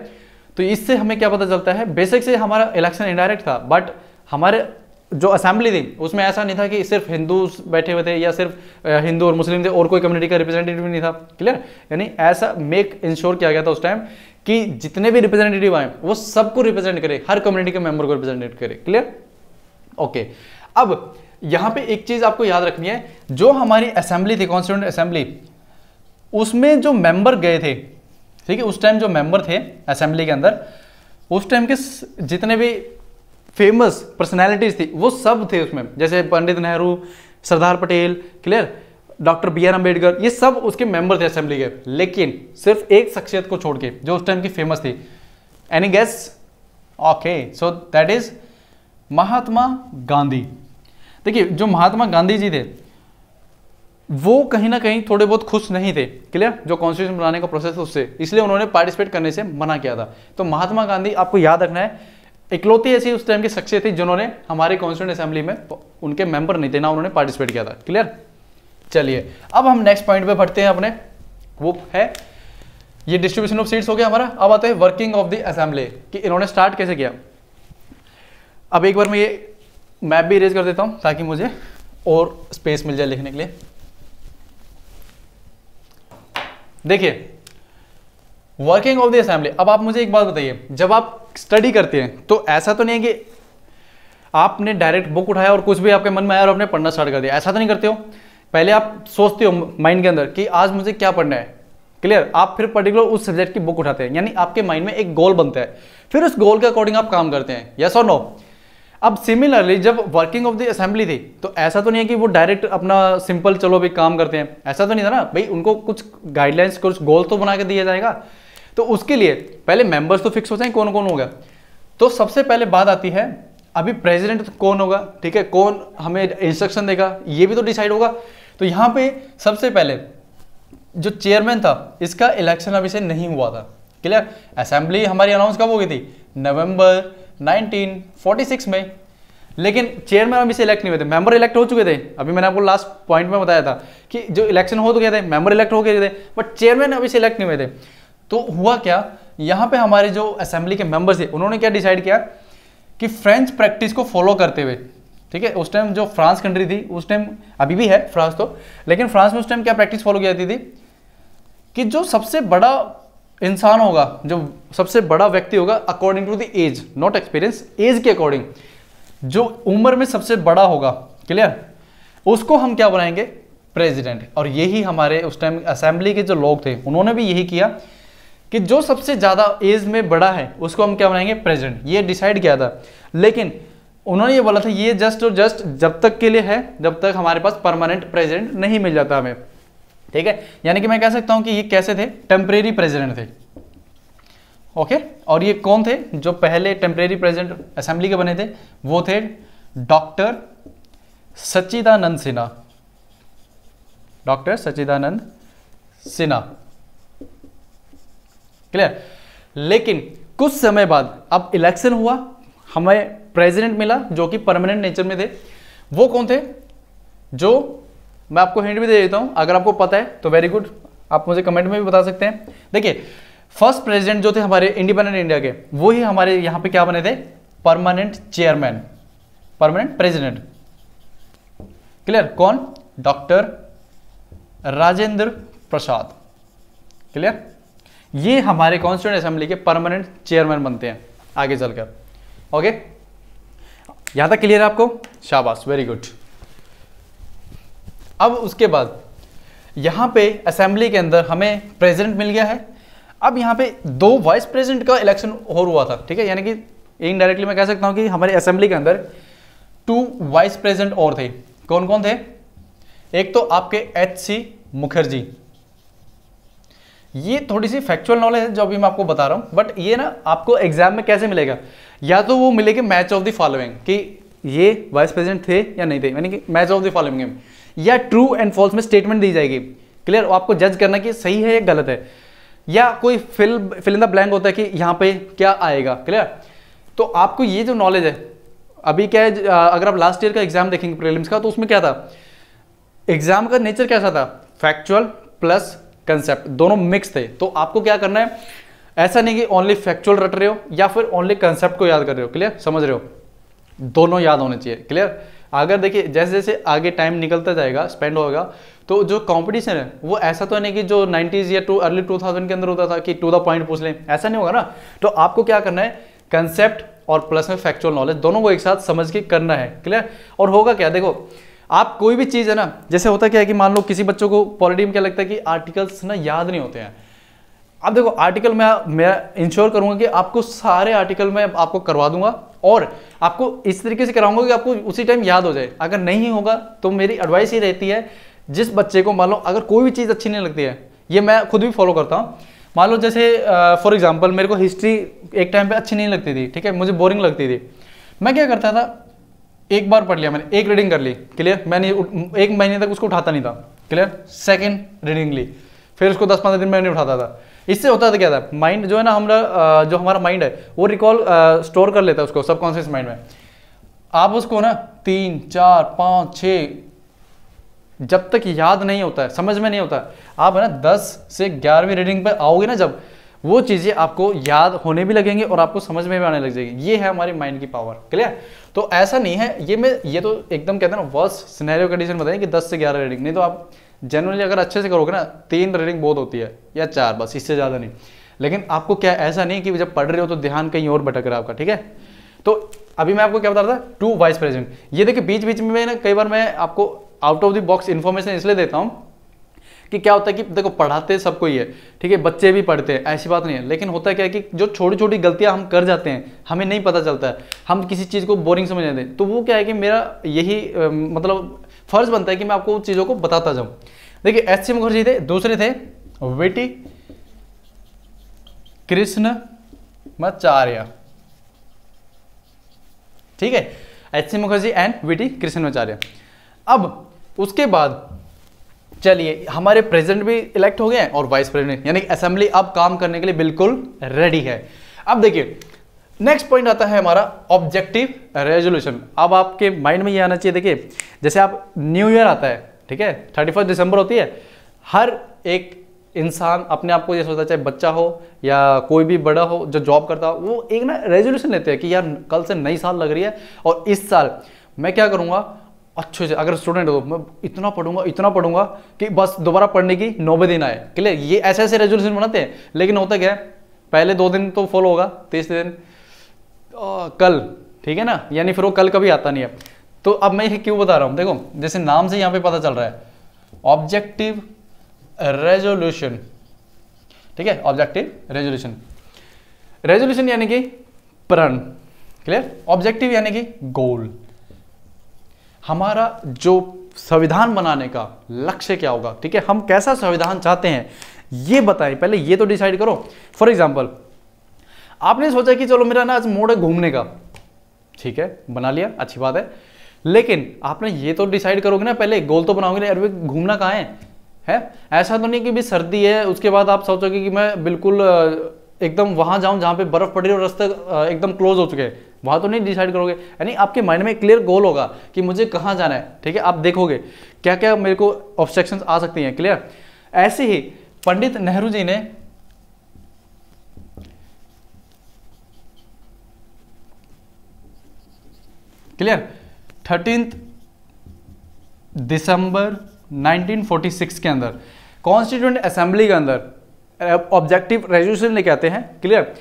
तो इससे हमें क्या पता चलता है बेसिक से हमारा इलेक्शन इनडायरेक्ट था बट हमारे जो असेंबली थी उसमें ऐसा नहीं था कि सिर्फ हिंदू बैठे हुए थे या सिर्फ हिंदू और मुस्लिम थे और कोई कम्युनिटी का रिप्रेजेंटेटिव नहीं था क्लियर यानी ऐसा मेक इंश्योर किया गया था उस टाइम कि जितने भी रिप्रेजेंटेटिव आए वो सबको रिप्रेजेंट करे हर कम्युनिटी के मेंबर को रिप्रेजेंटेट करे क्लियर ओके अब यहां पे एक चीज आपको याद रखनी है जो हमारी असेंबली थी कॉन्स्टिट्यूंट असेंबली उसमें जो मेंबर गए थे ठीक है उस टाइम जो मेंबर थे असेंबली के अंदर उस टाइम के जितने भी फेमस पर्सनैलिटीज थी वो सब थे उसमें जैसे Pandit Nehru Sardar Patel clear doctor B R Ambedkar ये सब उसके मेंबर थे असेंबली के लेकिन सिर्फ एक शख्सियत को छोड़ के जो उस टाइम की फेमस थी any guess okay so that is Mahatma Gandhi देखिए जो महात्मा गांधी जी थे वो कहीं ना कहीं थोड़े बहुत खुश नहीं थे क्लियर जो कॉन्स्टिट्यूशन बनाने का प्रोसेस उससे इसलिए उन्होंने पार्टिसिपेट करने से मना किया था तो महात्मा गांधी आपको याद रखना है इकलौती ऐसी उस टाइम के शख्स थे जिन्होंने हमारे कॉन्स्टिट्यूंट असेंबली में उनके मेंबर नहीं थे ना उन्होंने पार्टिसिपेट किया था क्लियर चलिए अब हम नेक्स्ट पॉइंट पे बढ़ते हैं अपने वो है ये डिस्ट्रीब्यूशन ऑफ सीट्स हो गया हमारा अब आते हैं वर्किंग ऑफ द असेंबली कि इन्होंने स्टार्ट कैसे किया अब एक बार मैं ये मैप भी इरेज कर देता हूं ताकि मुझे और स्पेस मिल जाए लिखने के लिए देखिए वर्किंग ऑफ द असेंबली अब आप मुझे एक बात बताइए जब आप स्टडी करते हैं तो ऐसा तो नहीं है कि आपने डायरेक्ट बुक उठाया और कुछ भी आपके मन में आया और आपने पढ़ना स्टार्ट कर दिया ऐसा तो नहीं करते हो पहले आप सोचते हो माइंड के अंदर कि आज मुझे क्या पढ़ना है क्लियर आप फिर पर्टिकुलर उस सब्जेक्ट की बुक उठाते हैं यानी आपके माइंड में एक गोल बनता है फिर उस गोल के अकॉर्डिंग आप काम करते हैं यस और नो अब सिमिलरली जब वर्किंग ऑफ द असेंबली थी तो ऐसा तो नहीं है कि वो डायरेक्ट अपना सिंपल चलो भी काम करते हैं ऐसा तो नहीं था ना भाई उनको कुछ गाइडलाइंस कुछ गोल तो बना के दिया जाएगा तो उसके लिए पहले मेंबर्स तो फिक्स होते हैं कौन कौन होगा तो सबसे पहले बात आती है अभी प्रेजिडेंट कौन होगा ठीक है कौन हमें इंस्ट्रक्शन देगा ये भी तो डिसाइड होगा तो यहाँ पे सबसे पहले जो चेयरमैन था इसका इलेक्शन अभी से नहीं हुआ था क्लियर असेंबली हमारी अनाउंस कब हो गई थी नवंबर 1946 में लेकिन चेयरमैन अभी से इलेक्ट नहीं हुए थे मेंबर इलेक्ट हो चुके थे अभी मैंने आपको लास्ट पॉइंट में बताया था कि जो इलेक्शन हो तो गए थे मेंबर इलेक्ट हो गए थे बट चेयरमैन अभी से इलेक्ट नहीं हुए थे तो हुआ क्या यहाँ पे हमारे जो असेंबली के मेंबर्स थे उन्होंने क्या डिसाइड किया कि फ्रेंच प्रैक्टिस को फॉलो करते हुए ठीक है उस टाइम जो फ्रांस कंट्री थी उस टाइम अभी भी है फ्रांस तो लेकिन फ्रांस में उस टाइम क्या प्रैक्टिस फॉलो की जाती थी कि जो सबसे बड़ा इंसान होगा जो सबसे बड़ा व्यक्ति होगा according to the age not experience age के अकॉर्डिंग जो उम्र में सबसे बड़ा होगा क्लियर उसको हम क्या बनाएंगे प्रेसिडेंट और यही हमारे उस टाइम असेंबली के जो लोग थे उन्होंने भी यही किया कि जो सबसे ज़्यादा एज में बड़ा है उसको हम क्या बनाएंगे प्रेसिडेंट ये डिसाइड किया था लेकिन उन्होंने ये बोला था ये जस्ट और जस्ट जब तक के लिए है जब तक हमारे पास परमानेंट प्रेसिडेंट नहीं मिल जाता हमें ठीक है यानी कि मैं कह सकता हूं कि ये कैसे थे टेम्परेरी प्रेसिडेंट थे ओके और ये कौन थे जो पहले टेम्परेरी प्रेसिडेंट असेंबली के बने थे वो थे doctor Sachchidanand Sinha doctor Sachchidanand Sinha clear लेकिन कुछ समय बाद अब इलेक्शन हुआ हमें प्रेसिडेंट मिला जो कि परमानेंट नेचर में थे वो कौन थे जो मैं आपको हिंट भी दे देता हूँ अगर आपको पता है तो वेरी गुड आप मुझे कमेंट में भी बता सकते हैं देखिए फर्स्ट प्रेसिडेंट जो थे हमारे इंडिपेंडेंट इंडिया के वो ही हमारे यहाँ पे क्या बने थे permanent chairman permanent president clear कौन डॉक्टर राजेंद्र प्रसाद क्लियर ये हमारे कॉन्स्टिट्यूंट असेंबली के परमानेंट चेयरमैन बनते हैं आगे चलकर ओके यहां तक क्लियर है आपको शाबाश वेरी गुड अब उसके बाद यहाँ पे असेंबली के अंदर हमें प्रेसिडेंट मिल गया है अब यहाँ पे दो वाइस प्रेसिडेंट का इलेक्शन हो हुआ था ठीक है यानी कि इनडायरेक्टली मैं कह सकता हूँ कि हमारे असेंबली के अंदर टू वाइस प्रेसिडेंट और थे कौन कौन थे एक तो आपके एच सी मुखर्जी ये थोड़ी सी फैक्चुअल नॉलेज है जो अभी मैं आपको बता रहा हूँ बट ये ना आपको एग्जाम में कैसे मिलेगा या तो वो मिलेगी मैच ऑफ द फॉलोइंग कि ये वाइस प्रेसिडेंट थे या नहीं थे यानी कि मैच ऑफ द फॉलोइंग में या ट्रू एंड फॉल्स में स्टेटमेंट दी जाएगी क्लियर आपको जज करना कि सही है या गलत है या कोई fill fill in the blank होता है कि यहाँ पे क्या आएगा क्लियर तो आपको ये जो नॉलेज है अभी क्या है अगर आप लास्ट ईयर का एग्जाम देखेंगे प्रीलिम्स का तो उसमें क्या था एग्जाम का नेचर कैसा था फैक्चुअल प्लस कंसेप्ट दोनों मिक्स थे तो आपको क्या करना है ऐसा नहीं कि ओनली फैक्चुअल रट रहे हो या फिर ओनली कंसेप्ट को याद कर रहे हो क्लियर समझ रहे हो दोनों याद होने चाहिए क्लियर अगर देखिए जैसे जैसे आगे टाइम निकलता जाएगा स्पेंड होगा तो जो कंपटीशन है वो ऐसा तो नहीं कि जो 90s या टू अर्ली 2000 के अंदर होता था कि टू द पॉइंट पूछ लें ऐसा नहीं होगा ना तो आपको क्या करना है कंसेप्ट और प्लस में फैक्चुअल नॉलेज दोनों को एक साथ समझ के करना है क्लियर और होगा क्या देखो आप कोई भी चीज़ है ना जैसे होता क्या है कि मान लो किसी बच्चों को पॉलिटी में क्या लगता है कि आर्टिकल्स ना याद नहीं होते हैं अब देखो आर्टिकल मैं मैं इंश्योर करूंगा कि आपको सारे आर्टिकल मैं आपको करवा दूंगा और आपको इस तरीके से कराऊंगा कि आपको उसी टाइम याद हो जाए अगर नहीं होगा तो मेरी एडवाइस ही रहती है जिस बच्चे को मान लो अगर कोई भी चीज़ अच्छी नहीं लगती है ये मैं खुद भी फॉलो करता हूँ मान लो जैसे फॉर एग्जाम्पल मेरे को हिस्ट्री एक टाइम पर अच्छी नहीं लगती थी ठीक है मुझे बोरिंग लगती थी मैं क्या करता था एक बार पढ़ लिया मैंने एक रीडिंग कर ली क्लियर मैंने एक महीने तक उसको उठाता नहीं था क्लियर सेकेंड रीडिंग ली फिर उसको दस पंद्रह दिन मैंने उठाता था इससे होता था क्या था माइंड जो है ना हमारा जो हमारा माइंड है वो रिकॉल स्टोर कर लेता है उसको सबकॉन्शियस माइंड में आप उसको ना तीन चार पाँच छः जब तक याद नहीं होता है समझ में नहीं होता आप है ना दस से ग्यारहवीं रीडिंग पर आओगे ना जब वो चीज़ें आपको याद होने भी लगेंगे और आपको समझ में भी आने लग जाएगी ये है हमारे माइंड की पावर क्लियर तो ऐसा नहीं है ये मैं ये तो एकदम कहते हैं ना वर्स्ट सिनेरियो कंडीशन बताएं कि 10 से 11 रीडिंग नहीं तो आप जनरली अगर अच्छे से करोगे ना तीन रीडिंग बहुत होती है या चार बस इससे ज़्यादा नहीं लेकिन आपको क्या ऐसा नहीं कि जब पढ़ रहे हो तो ध्यान कहीं और भटक रहा है आपका ठीक है तो अभी मैं आपको क्या बता रहा था टू वाइस प्रेसिडेंट ये देखिए बीच बीच में ना कई बार मैं आपको out of the box information इसलिए देता हूँ कि क्या होता है कि देखो पढ़ाते सबको ही है ठीक है बच्चे भी पढ़ते हैं ऐसी बात नहीं है लेकिन होता है क्या है कि जो छोटी छोटी गलतियां हम कर जाते हैं हमें नहीं पता चलता है हम किसी चीज़ को बोरिंग समझ जाते हैं तो वो क्या है कि मेरा यही मतलब फर्ज बनता है कि मैं आपको उन चीज़ों को बताता जाऊं देखिए एस सी मुखर्जी थे दूसरे थे वेटी कृष्ण मचार्य ठीक है H C Mukherjee and V T Krishnacharya अब उसके बाद चलिए हमारे प्रेसिडेंट भी इलेक्ट हो गए हैं और वाइस प्रेसिडेंट यानी असेंबली अब काम करने के लिए बिल्कुल रेडी है अब देखिए नेक्स्ट पॉइंट आता है हमारा ऑब्जेक्टिव रेजोल्यूशन अब आपके माइंड में ये आना चाहिए देखिए जैसे आप न्यू ईयर आता है ठीक है थर्टी फर्स्ट दिसंबर होती है हर एक इंसान अपने आप को ये सोचता चाहे बच्चा हो या कोई भी बड़ा हो जो जॉब करता हो वो एक ना रेजोल्यूशन लेते हैं कि यार कल से नई साल लग रही है और इस साल मैं क्या करूँगा अच्छे से अगर स्टूडेंट हो मैं इतना पढ़ूंगा इतना पढ़ूंगा कि बस दोबारा पढ़ने की नौबे दिन आए क्लियर ये ऐसे ऐसे रेजोल्यूशन बनाते हैं लेकिन होता क्या है पहले दो दिन तो फॉलो होगा तीसरे दिन कल ठीक है ना यानी फिर वो कल कभी आता नहीं है तो अब मैं ये क्यों बता रहा हूँ देखो जैसे नाम से यहाँ पे पता चल रहा है ऑब्जेक्टिव रेजोल्यूशन ठीक है ऑब्जेक्टिव रेजोल्यूशन रेजोल्यूशन यानी कि प्रण क्लियर ऑब्जेक्टिव यानी कि गोल हमारा जो संविधान बनाने का लक्ष्य क्या होगा ठीक है हम कैसा संविधान चाहते हैं ये बताएं पहले ये तो डिसाइड करो फॉर एग्जाम्पल आपने सोचा कि चलो मेरा ना आज मोड है घूमने का ठीक है बना लिया अच्छी बात है लेकिन आपने ये तो डिसाइड करोगे ना पहले गोल तो बनाओगे ना अरे घूमना कहाँ है है ऐसा तो नहीं कि भी सर्दी है उसके बाद आप सोचोगे कि मैं बिल्कुल एकदम वहाँ जाऊँ जहाँ पे बर्फ़ पड़ रही और रास्ते एकदम क्लोज हो चुके हैं वहाँ तो नहीं डिसाइड करोगे यानी आपके माइंड में क्लियर गोल होगा कि मुझे कहाँ जाना है ठीक है आप देखोगे क्या क्या मेरे को ऑब्स्ट्रक्शन आ सकती हैं क्लियर ऐसे ही पंडित नेहरू जी ने क्लियर थर्टीन दिसंबर 1946 के अंदर कॉन्स्टिट्यूंट असेंबली के अंदर ऑब्जेक्टिव रेजोल्यूशन लेके आते हैं क्लियर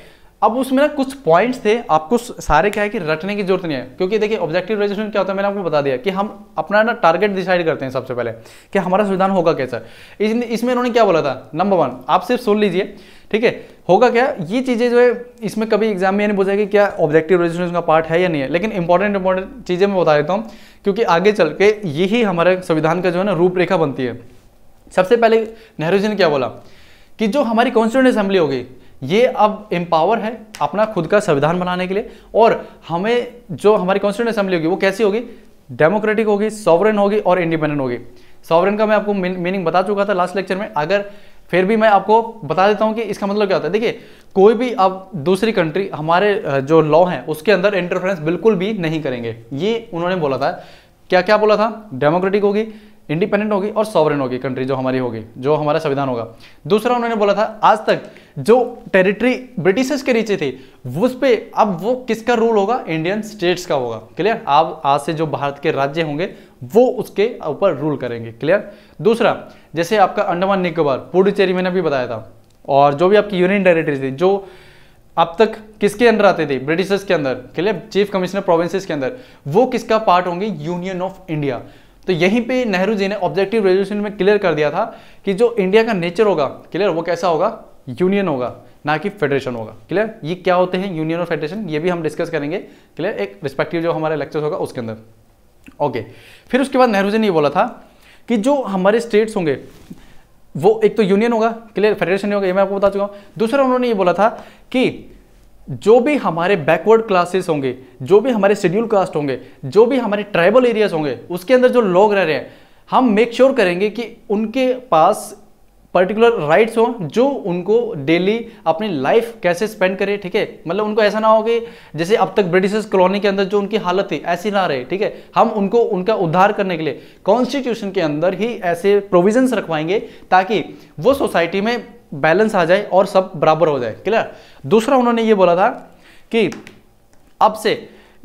अब उसमें ना कुछ पॉइंट्स थे आपको सारे क्या है कि रटने की जरूरत नहीं है क्योंकि देखिए ऑब्जेक्टिव रिजर्वेशन क्या होता है मैंने आपको बता दिया कि हम अपना ना टारगेट डिसाइड करते हैं सबसे पहले कि हमारा संविधान होगा कैसा इसमें इसमें इन्होंने क्या बोला था नंबर वन आप सिर्फ सुन लीजिए ठीक है होगा क्या ये चीज़ें जो है इसमें कभी एग्जाम में ये नहीं पूछा कि क्या ऑब्जेक्टिव रजिस्ट्रेशन का पार्ट है या नहीं है लेकिन इंपॉर्टेंट इंपॉर्टेंट चीज़ें मैं बता देता हूँ क्योंकि आगे चल के यही हमारे संविधान का जो है ना रूपरेखा बनती है सबसे पहले नेहरू जी ने क्या बोला कि जो हमारी कॉन्स्टिट्यूंट असेंबली होगी ये अब एम्पावर है अपना खुद का संविधान बनाने के लिए और हमें जो हमारी कॉन्स्टिट्यूशन असेंबली होगी वो कैसी होगी डेमोक्रेटिक होगी सॉवरन होगी और इंडिपेंडेंट होगी सॉवरन का मैं आपको मीनिंग बता चुका था लास्ट लेक्चर में अगर फिर भी मैं आपको बता देता हूँ कि इसका मतलब क्या होता है देखिए कोई भी अब दूसरी कंट्री हमारे जो लॉ है उसके अंदर इंटरफेरेंस बिल्कुल भी नहीं करेंगे ये उन्होंने बोला था क्या क्या बोला था डेमोक्रेटिक होगी इंडिपेंडेंट होगी और सॉवरन होगी कंट्री जो हमारी होगी जो हमारा संविधान होगा दूसरा उन्होंने बोला था आज तक जो टेरिटरी ब्रिटिशर्स के नीचे थी उस पर अब वो किसका रूल होगा इंडियन स्टेट्स का होगा क्लियर अब आज से जो भारत के राज्य होंगे वो उसके ऊपर रूल करेंगे क्लियर दूसरा जैसे आपका अंडमान निकोबार पुडुचेरी मैंने भी बताया था और जो भी आपकी यूनियन टेरिटरी थी जो अब तक किसके अंदर आते थे ब्रिटिशर्स के अंदर क्लियर चीफ कमिश्नर प्रोविंसेस के अंदर वो किसका पार्ट होंगे यूनियन ऑफ इंडिया तो यहीं पे नेहरू जी ने ऑब्जेक्टिव रेजोल्यूशन में क्लियर कर दिया था कि जो इंडिया का नेचर होगा क्लियर वो कैसा होगा यूनियन होगा ना कि फेडरेशन होगा क्लियर ये क्या होते हैं यूनियन और फेडरेशन ये भी हम डिस्कस करेंगे क्लियर एक रिस्पेक्टिव जो हमारा लेक्चर होगा उसके अंदर ओके फिर उसके बाद नेहरू जी ने यह बोला था कि जो हमारे स्टेट्स होंगे वो एक तो यूनियन होगा क्लियर फेडरेशन नहीं होगा ये मैं आपको बता चुका हूँ दूसरा उन्होंने ये बोला था कि जो भी हमारे बैकवर्ड क्लासेस होंगे जो भी हमारे शेड्यूल कास्ट होंगे जो भी हमारे ट्राइबल एरियाज होंगे उसके अंदर जो लोग रह रहे हैं हम मेक श्योर sure करेंगे कि उनके पास पर्टिकुलर राइट्स हो जो उनको डेली अपनी लाइफ कैसे स्पेंड करें ठीक है मतलब उनको ऐसा ना हो कि जैसे अब तक ब्रिटिश कॉलोनी के अंदर जो उनकी हालत थी ऐसी ना रहे ठीक है हम उनको उनका उद्धार करने के लिए कॉन्स्टिट्यूशन के अंदर ही ऐसे प्रोविजंस रखवाएंगे ताकि वो सोसाइटी में बैलेंस आ जाए और सब बराबर हो जाए क्लियर दूसरा उन्होंने ये बोला था कि अब से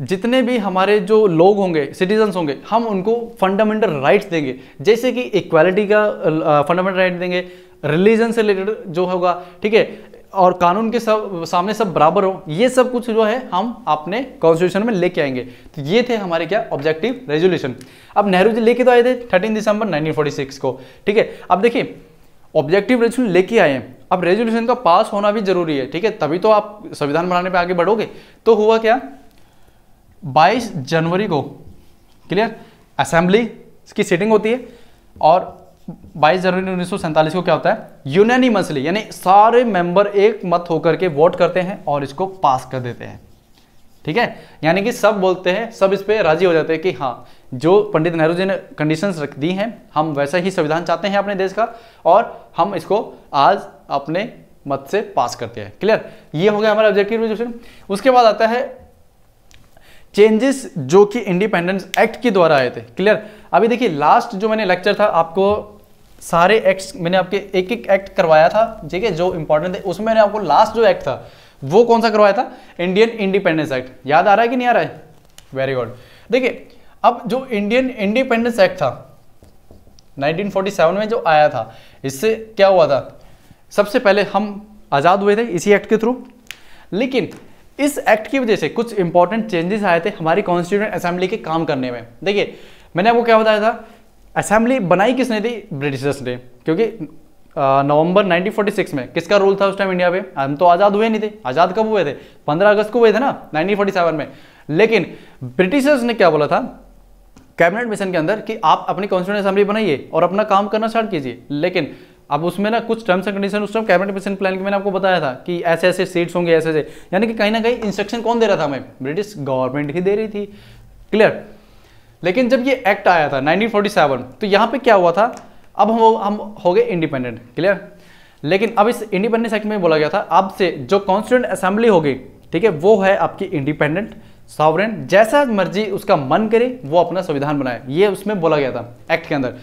जितने भी हमारे जो लोग होंगे सिटीजन्स होंगे हम उनको फंडामेंटल राइट्स देंगे जैसे कि इक्वालिटी का फंडामेंटल राइट देंगे रिलीजन से रिलेटेड जो होगा ठीक है और कानून के सब सामने सब बराबर हो ये सब कुछ जो है हम अपने कॉन्स्टिट्यूशन में लेके आएंगे तो ये थे हमारे क्या ऑब्जेक्टिव रेजोल्यूशन अब नेहरू जी लेके तो आए थे थर्टीन दिसंबर 1946 को ठीक है अब देखिए ऑब्जेक्टिव रेजोल्यूशन लेके आए हैं अब रेजोल्यूशन का पास होना भी जरूरी है ठीक है तभी तो आप संविधान बनाने पर आगे बढ़ोगे तो हुआ क्या 22 जनवरी को क्लियर असेंबली की सीटिंग होती है और 22 जनवरी उन्नीस को क्या होता है यूनानिमसली यानी सारे मेंबर एक मत होकर के वोट करते हैं और इसको पास कर देते हैं ठीक है यानी कि सब बोलते हैं सब इस पर राजी हो जाते हैं कि हाँ जो पंडित नेहरू जी ने कंडीशंस रख दी हैं हम वैसा ही संविधान चाहते हैं अपने देश का और हम इसको आज अपने मत से पास करते हैं क्लियर ये हो गया हमारा ऑब्जेक्टिव रेजोल्यूशन उसके बाद आता है चेंजेस जो कि इंडिपेंडेंस एक्ट के द्वारा आए थे क्लियर अभी देखिए लास्ट जो मैंने लेक्चर था आपको सारे एक्ट मैंने आपके एक एक एक्ट करवाया था ठीक है जो इंपॉर्टेंट थे उसमें मैंने आपको लास्ट जो एक्ट था वो कौन सा करवाया था इंडियन इंडिपेंडेंस एक्ट याद आ रहा है कि नहीं आ रहा है वेरी गुड देखिए अब जो इंडियन इंडिपेंडेंस एक्ट था 1947 में जो आया था इससे क्या हुआ था सबसे पहले हम आज़ाद हुए थे इसी एक्ट के थ्रू लेकिन इस एक्ट की वजह से कुछ इंपॉर्टेंट चेंजेस आए थे हमारी कॉन्स्टिट्यूंट असेंबली के काम करने में देखिए मैंने आपको क्या बताया था असेंबली बनाई किसने थी ब्रिटिशर्स ने क्योंकि नवंबर 1946 में किसका रूल था उस टाइम इंडिया पे हम तो आज़ाद हुए नहीं थे आज़ाद कब हुए थे 15 अगस्त को हुए थे ना 1947 में लेकिन ब्रिटिशर्स ने क्या बोला था कैबिनेट मिशन के अंदर कि आप अपनी कॉन्स्टिट्यूशन असेंबली बनाइए और अपना काम करना स्टार्ट कीजिए लेकिन अब उसमें ना कुछ टर्म्स एंड कंडीशन उस टाइम कैबिनेट मिशन प्लान के मैंने आपको बताया था कि ऐसे ऐसे सीट्स होंगे ऐसे ऐसे यानी कि कहीं ना कहीं इंस्ट्रक्शन कौन दे रहा था हमें ब्रिटिश गवर्नमेंट ही दे रही थी क्लियर लेकिन जब ये एक्ट आया था 1947 तो यहाँ पे क्या हुआ था अब हम हम हो गए इंडिपेंडेंट क्लियर लेकिन अब इस इंडिपेंडेंस एक्ट में बोला गया था अब से जो कॉन्स्टिट्यूंट असेंबली होगी ठीक है वो है आपकी इंडिपेंडेंट सॉवरेन जैसा मर्जी उसका मन करे वो अपना संविधान बनाए ये उसमें बोला गया था एक्ट के अंदर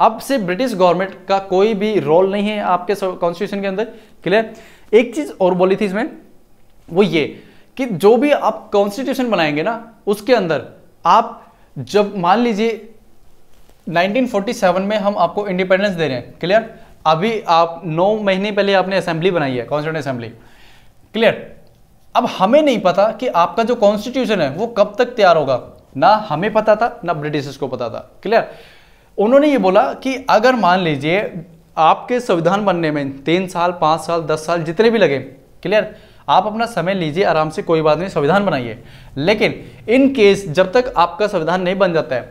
अब से ब्रिटिश गवर्नमेंट का कोई भी रोल नहीं है आपके कॉन्स्टिट्यूशन के अंदर क्लियर एक चीज और बोली थी इसमें वो ये कि जो भी आप कॉन्स्टिट्यूशन बनाएंगे ना उसके अंदर आप जब मान लीजिए 1947 में हम आपको इंडिपेंडेंस दे रहे हैं क्लियर अभी आप नौ महीने पहले आपने असेंबली बनाई है कॉन्स्टिट्यूंट असेंबली क्लियर अब हमें नहीं पता कि आपका जो कॉन्स्टिट्यूशन है वो कब तक तैयार होगा ना हमें पता था ना ब्रिटिशर्स को पता था क्लियर उन्होंने ये बोला कि अगर मान लीजिए आपके संविधान बनने में तीन साल पाँच साल दस साल जितने भी लगे क्लियर आप अपना समय लीजिए आराम से कोई बात नहीं संविधान बनाइए लेकिन इन केस जब तक आपका संविधान नहीं बन जाता है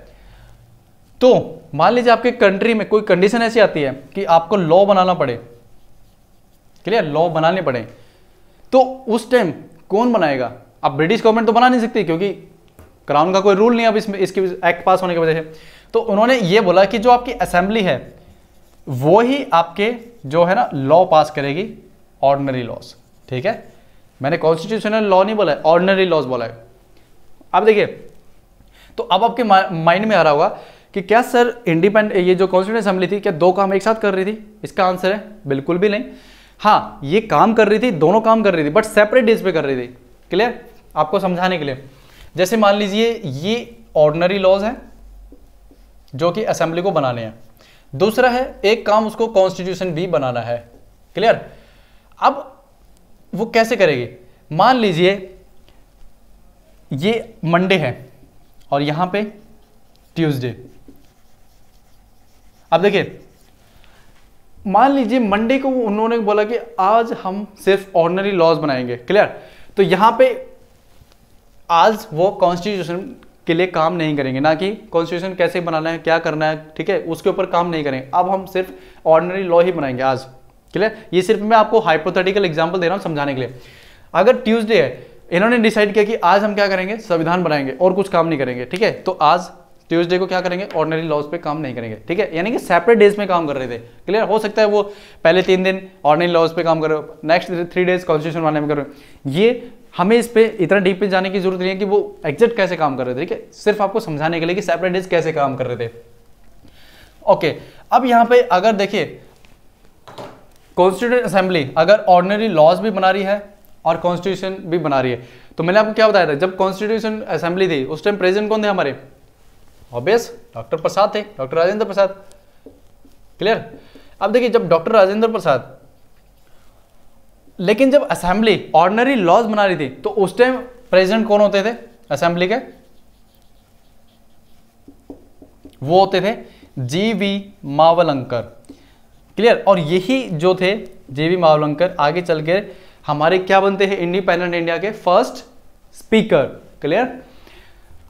तो मान लीजिए आपके कंट्री में कोई कंडीशन ऐसी आती है कि आपको लॉ बनाना पड़े क्लियर लॉ बनाने पड़े तो उस टाइम कौन बनाएगा अब ब्रिटिश गवर्नमेंट तो बना नहीं सकती क्योंकि क्राउन का कोई रूल नहीं अब इसमें इसके एक्ट पास होने की वजह से तो उन्होंने ये बोला कि जो आपकी असेंबली है वो ही आपके जो है ना लॉ पास करेगी ऑर्डनरी लॉज ठीक है मैंने कॉन्स्टिट्यूशनल लॉ नहीं बोला है ऑर्डनरी लॉज बोला है अब देखिए तो अब आपके माइंड में आ रहा होगा कि क्या सर इंडिपेंड ये जो कॉन्स्टिट्यूशन असेंबली थी क्या दो काम एक साथ कर रही थी इसका आंसर है बिल्कुल भी नहीं हाँ ये काम कर रही थी दोनों काम कर रही थी बट सेपरेट डेज पे कर रही थी क्लियर आपको समझाने के लिए जैसे मान लीजिए ये ऑर्डनरी लॉज है जो कि असेंबली को बनाने हैं दूसरा है एक काम उसको कॉन्स्टिट्यूशन भी बनाना है क्लियर अब वो कैसे करेगी मान लीजिए ये मंडे है और यहां पे ट्यूसडे अब देखिए मान लीजिए मंडे को उन्होंने बोला कि आज हम सिर्फ ऑर्डनरी लॉज बनाएंगे क्लियर तो यहां पे आज वो कॉन्स्टिट्यूशन के लिए काम नहीं करेंगे ना कि कॉन्स्टिट्यूशन कैसे बनाना है क्या करना है ठीक है उसके ऊपर काम नहीं करेंगे अब हम सिर्फ ऑर्डनरी लॉ ही बनाएंगे आज क्लियर ये सिर्फ मैं आपको हाइपोथेटिकल एग्जाम्पल दे रहा हूँ समझाने के लिए अगर ट्यूजडे है इन्होंने डिसाइड किया कि आज हम क्या करेंगे संविधान बनाएंगे और कुछ काम नहीं करेंगे ठीक है तो आज ट्यूजडे को क्या करेंगे ऑर्डनरी लॉज पे काम नहीं करेंगे ठीक है यानी कि सेपरेट डेज में काम कर रहे थे क्लियर हो सकता है वो पहले तीन दिन ऑर्डनरी लॉज पे काम करो नेक्स्ट थ्री डेज कॉन्स्टिट्यूशन बनाने में करो ये हमें इस पर इतना डीप में जाने की जरूरत नहीं है कि वो एग्जैक्ट कैसे काम कर रहे थे ठीक है सिर्फ आपको समझाने के लिए कि सेपरेट कैसे काम कर रहे थे ओके अब यहां पे अगर देखिए कॉन्स्टिट्यूट असेंबली अगर ऑर्डिनरी लॉज भी बना रही है और कॉन्स्टिट्यूशन भी बना रही है तो मैंने आपको क्या बताया था जब कॉन्स्टिट्यूशन असेंबली थी उस टाइम प्रेजिडेंट कौन थे हमारे ऑब्वियस डॉक्टर प्रसाद थे डॉक्टर राजेंद्र प्रसाद क्लियर अब देखिए जब डॉक्टर राजेंद्र प्रसाद लेकिन जब असेंबली ऑर्डनरी लॉज बना रही थी तो उस टाइम प्रेसिडेंट कौन होते थे असेंबली के वो होते थे जी वी मावलंकर क्लियर और यही जो थे जी वी मावलंकर आगे चल के हमारे क्या बनते हैं इंडिपेंडेंट इंडिया के फर्स्ट स्पीकर क्लियर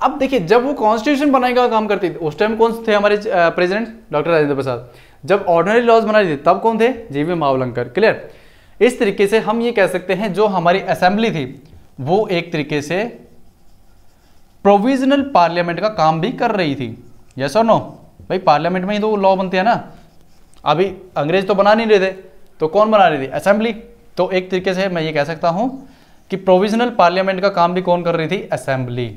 अब देखिए जब वो कॉन्स्टिट्यूशन बनाने का काम करती थी उस टाइम कौन थे हमारे प्रेसिडेंट डॉक्टर राजेंद्र प्रसाद जब ऑर्डनरी लॉज बना रही थी तब कौन थे जीवी मावलंकर क्लियर इस तरीके से हम ये कह सकते हैं जो हमारी असेंबली थी वो एक तरीके से प्रोविजनल पार्लियामेंट का काम भी कर रही थी यस और नो भाई पार्लियामेंट में ही तो लॉ बनते हैं ना अभी अंग्रेज तो बना नहीं रहे थे तो कौन बना रही थी असेंबली तो एक तरीके से मैं ये कह सकता हूँ कि प्रोविजनल पार्लियामेंट का काम भी कौन कर रही थी असेंबली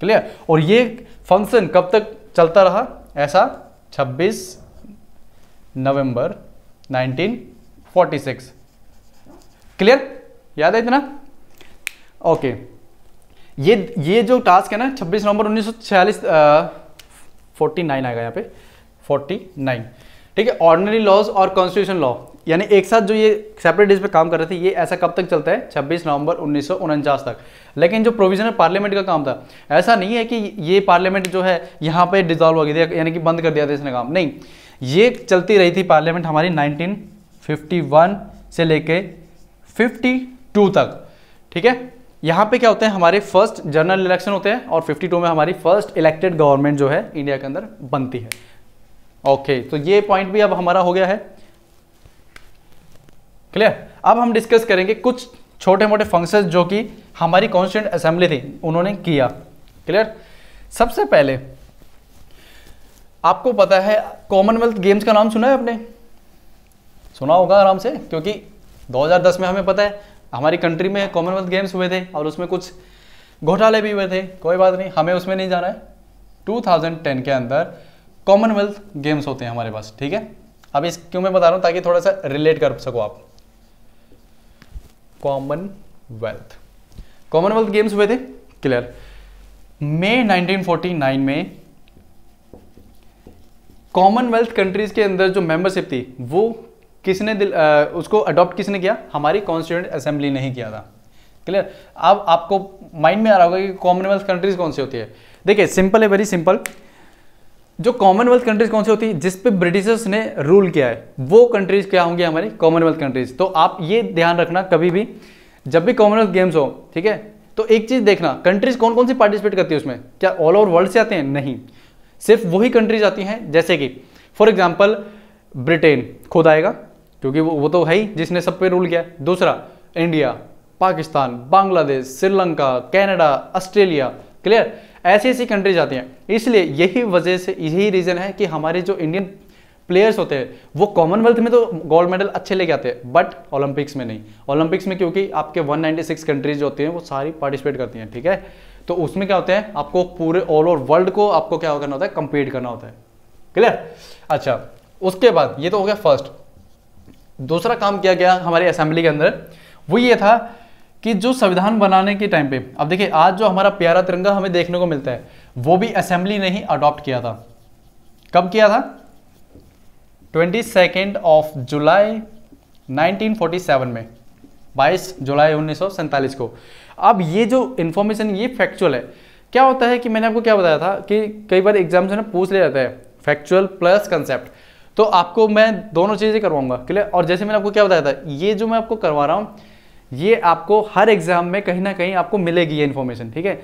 क्लियर और ये फंक्शन कब तक चलता रहा ऐसा 26 नवंबर 1946 क्लियर याद है इतना ओके ये ये जो टास्क है ना 26 नवंबर उन्नीस सौ छियालीस फोर्टी नाइन आएगा यहाँ पे 49 ठीक है ऑर्डिनरी लॉज और कॉन्स्टिट्यूशन लॉ यानी एक साथ जो ये सेपरेट डेज पे काम कर रहे थे ये ऐसा कब तक चलता है 26 नवंबर उन्नीस तक लेकिन जो प्रोविजनल पार्लियामेंट का काम था ऐसा नहीं है कि ये पार्लियामेंट जो है यहाँ पे डिजॉल्व हो गई थी यानी कि बंद कर दिया था इसने काम नहीं ये चलती रही थी पार्लियामेंट हमारी 1951 से लेके 52 तक ठीक है यहां पे क्या होते हैं हमारे फर्स्ट जनरल इलेक्शन होते हैं और 52 में हमारी फर्स्ट इलेक्टेड गवर्नमेंट जो है इंडिया के अंदर बनती है ओके तो ये पॉइंट भी अब हमारा हो गया है क्लियर अब हम डिस्कस करेंगे कुछ छोटे मोटे फंक्शन जो कि हमारी कॉन्स्टिट्यूंट असेंबली थी उन्होंने किया क्लियर सबसे पहले आपको पता है कॉमनवेल्थ गेम्स का नाम सुना है आपने सुना होगा आराम से क्योंकि 2010 में हमें पता है हमारी कंट्री में कॉमनवेल्थ गेम्स हुए थे और उसमें कुछ घोटाले भी हुए थे कोई बात नहीं हमें उसमें नहीं जाना है 2010 के अंदर कॉमनवेल्थ गेम्स होते हैं हमारे पास ठीक है अब इस क्यों मैं बता रहा हूँ ताकि थोड़ा सा रिलेट कर सको आप कॉमनवेल्थ कॉमनवेल्थ गेम्स हुए थे क्लियर मई 1949 में कॉमनवेल्थ कंट्रीज के अंदर जो मेंबरशिप थी वो किसने दिल आ, उसको अडॉप्ट किसने किया हमारी कॉन्स्टिट्यूंट असेंबली ने ही किया था क्लियर अब आपको माइंड में आ रहा होगा कि कॉमनवेल्थ कंट्रीज कौन सी होती है देखिए सिंपल है वेरी सिंपल जो कॉमनवेल्थ कंट्रीज कौन सी होती है जिस पे ब्रिटिशर्स ने रूल किया है वो कंट्रीज क्या होंगी हमारी कॉमनवेल्थ कंट्रीज तो आप ये ध्यान रखना कभी भी जब भी कॉमनवेल्थ गेम्स हो ठीक है तो एक चीज देखना कंट्रीज कौन कौन सी पार्टिसिपेट करती है उसमें क्या ऑल ओवर वर्ल्ड से आते हैं नहीं सिर्फ वही कंट्रीज आती हैं जैसे कि फॉर एग्जाम्पल ब्रिटेन खुद आएगा क्योंकि वो वो तो है ही जिसने सब पे रूल किया दूसरा India Pakistan Bangladesh Sri Lanka Canada Australia clear ऐसी ऐसी कंट्रीज आती हैं इसलिए यही वजह से यही रीज़न है कि हमारे जो इंडियन प्लेयर्स होते हैं वो कॉमनवेल्थ में तो गोल्ड मेडल अच्छे लेके आते हैं बट ओलंपिक्स में नहीं ओलंपिक्स में क्योंकि आपके 196 कंट्रीज होती हैं वो सारी पार्टिसिपेट करती हैं ठीक है तो उसमें क्या होते हैं आपको पूरे ऑल ओवर वर्ल्ड को आपको क्या करना होता है कंपीट करना होता है क्लियर अच्छा उसके बाद ये तो हो गया फर्स्ट दूसरा काम किया गया हमारी असेंबली के अंदर वो ये था कि जो संविधान बनाने के टाइम पे अब देखिए आज जो हमारा प्यारा तिरंगा हमें देखने को मिलता है वो भी असेंबली ने ही अडॉप्ट किया था कब किया था ट्वेंटी सेकेंड ऑफ जुलाई 1947 में 22 जुलाई उन्नीस को अब ये जो इन्फॉर्मेशन ये फैक्चुअल है क्या होता है कि मैंने आपको क्या बताया था कि कई बार एग्जाम से ना पूछ लिया जाता है फैक्चुअल प्लस कंसेप्ट तो आपको मैं दोनों चीज़ें करवाऊंगा क्लियर और जैसे मैंने आपको क्या बताया था ये जो मैं आपको करवा रहा हूँ ये आपको हर एग्ज़ाम में कहीं ना कहीं आपको मिलेगी ये इन्फॉर्मेशन ठीक है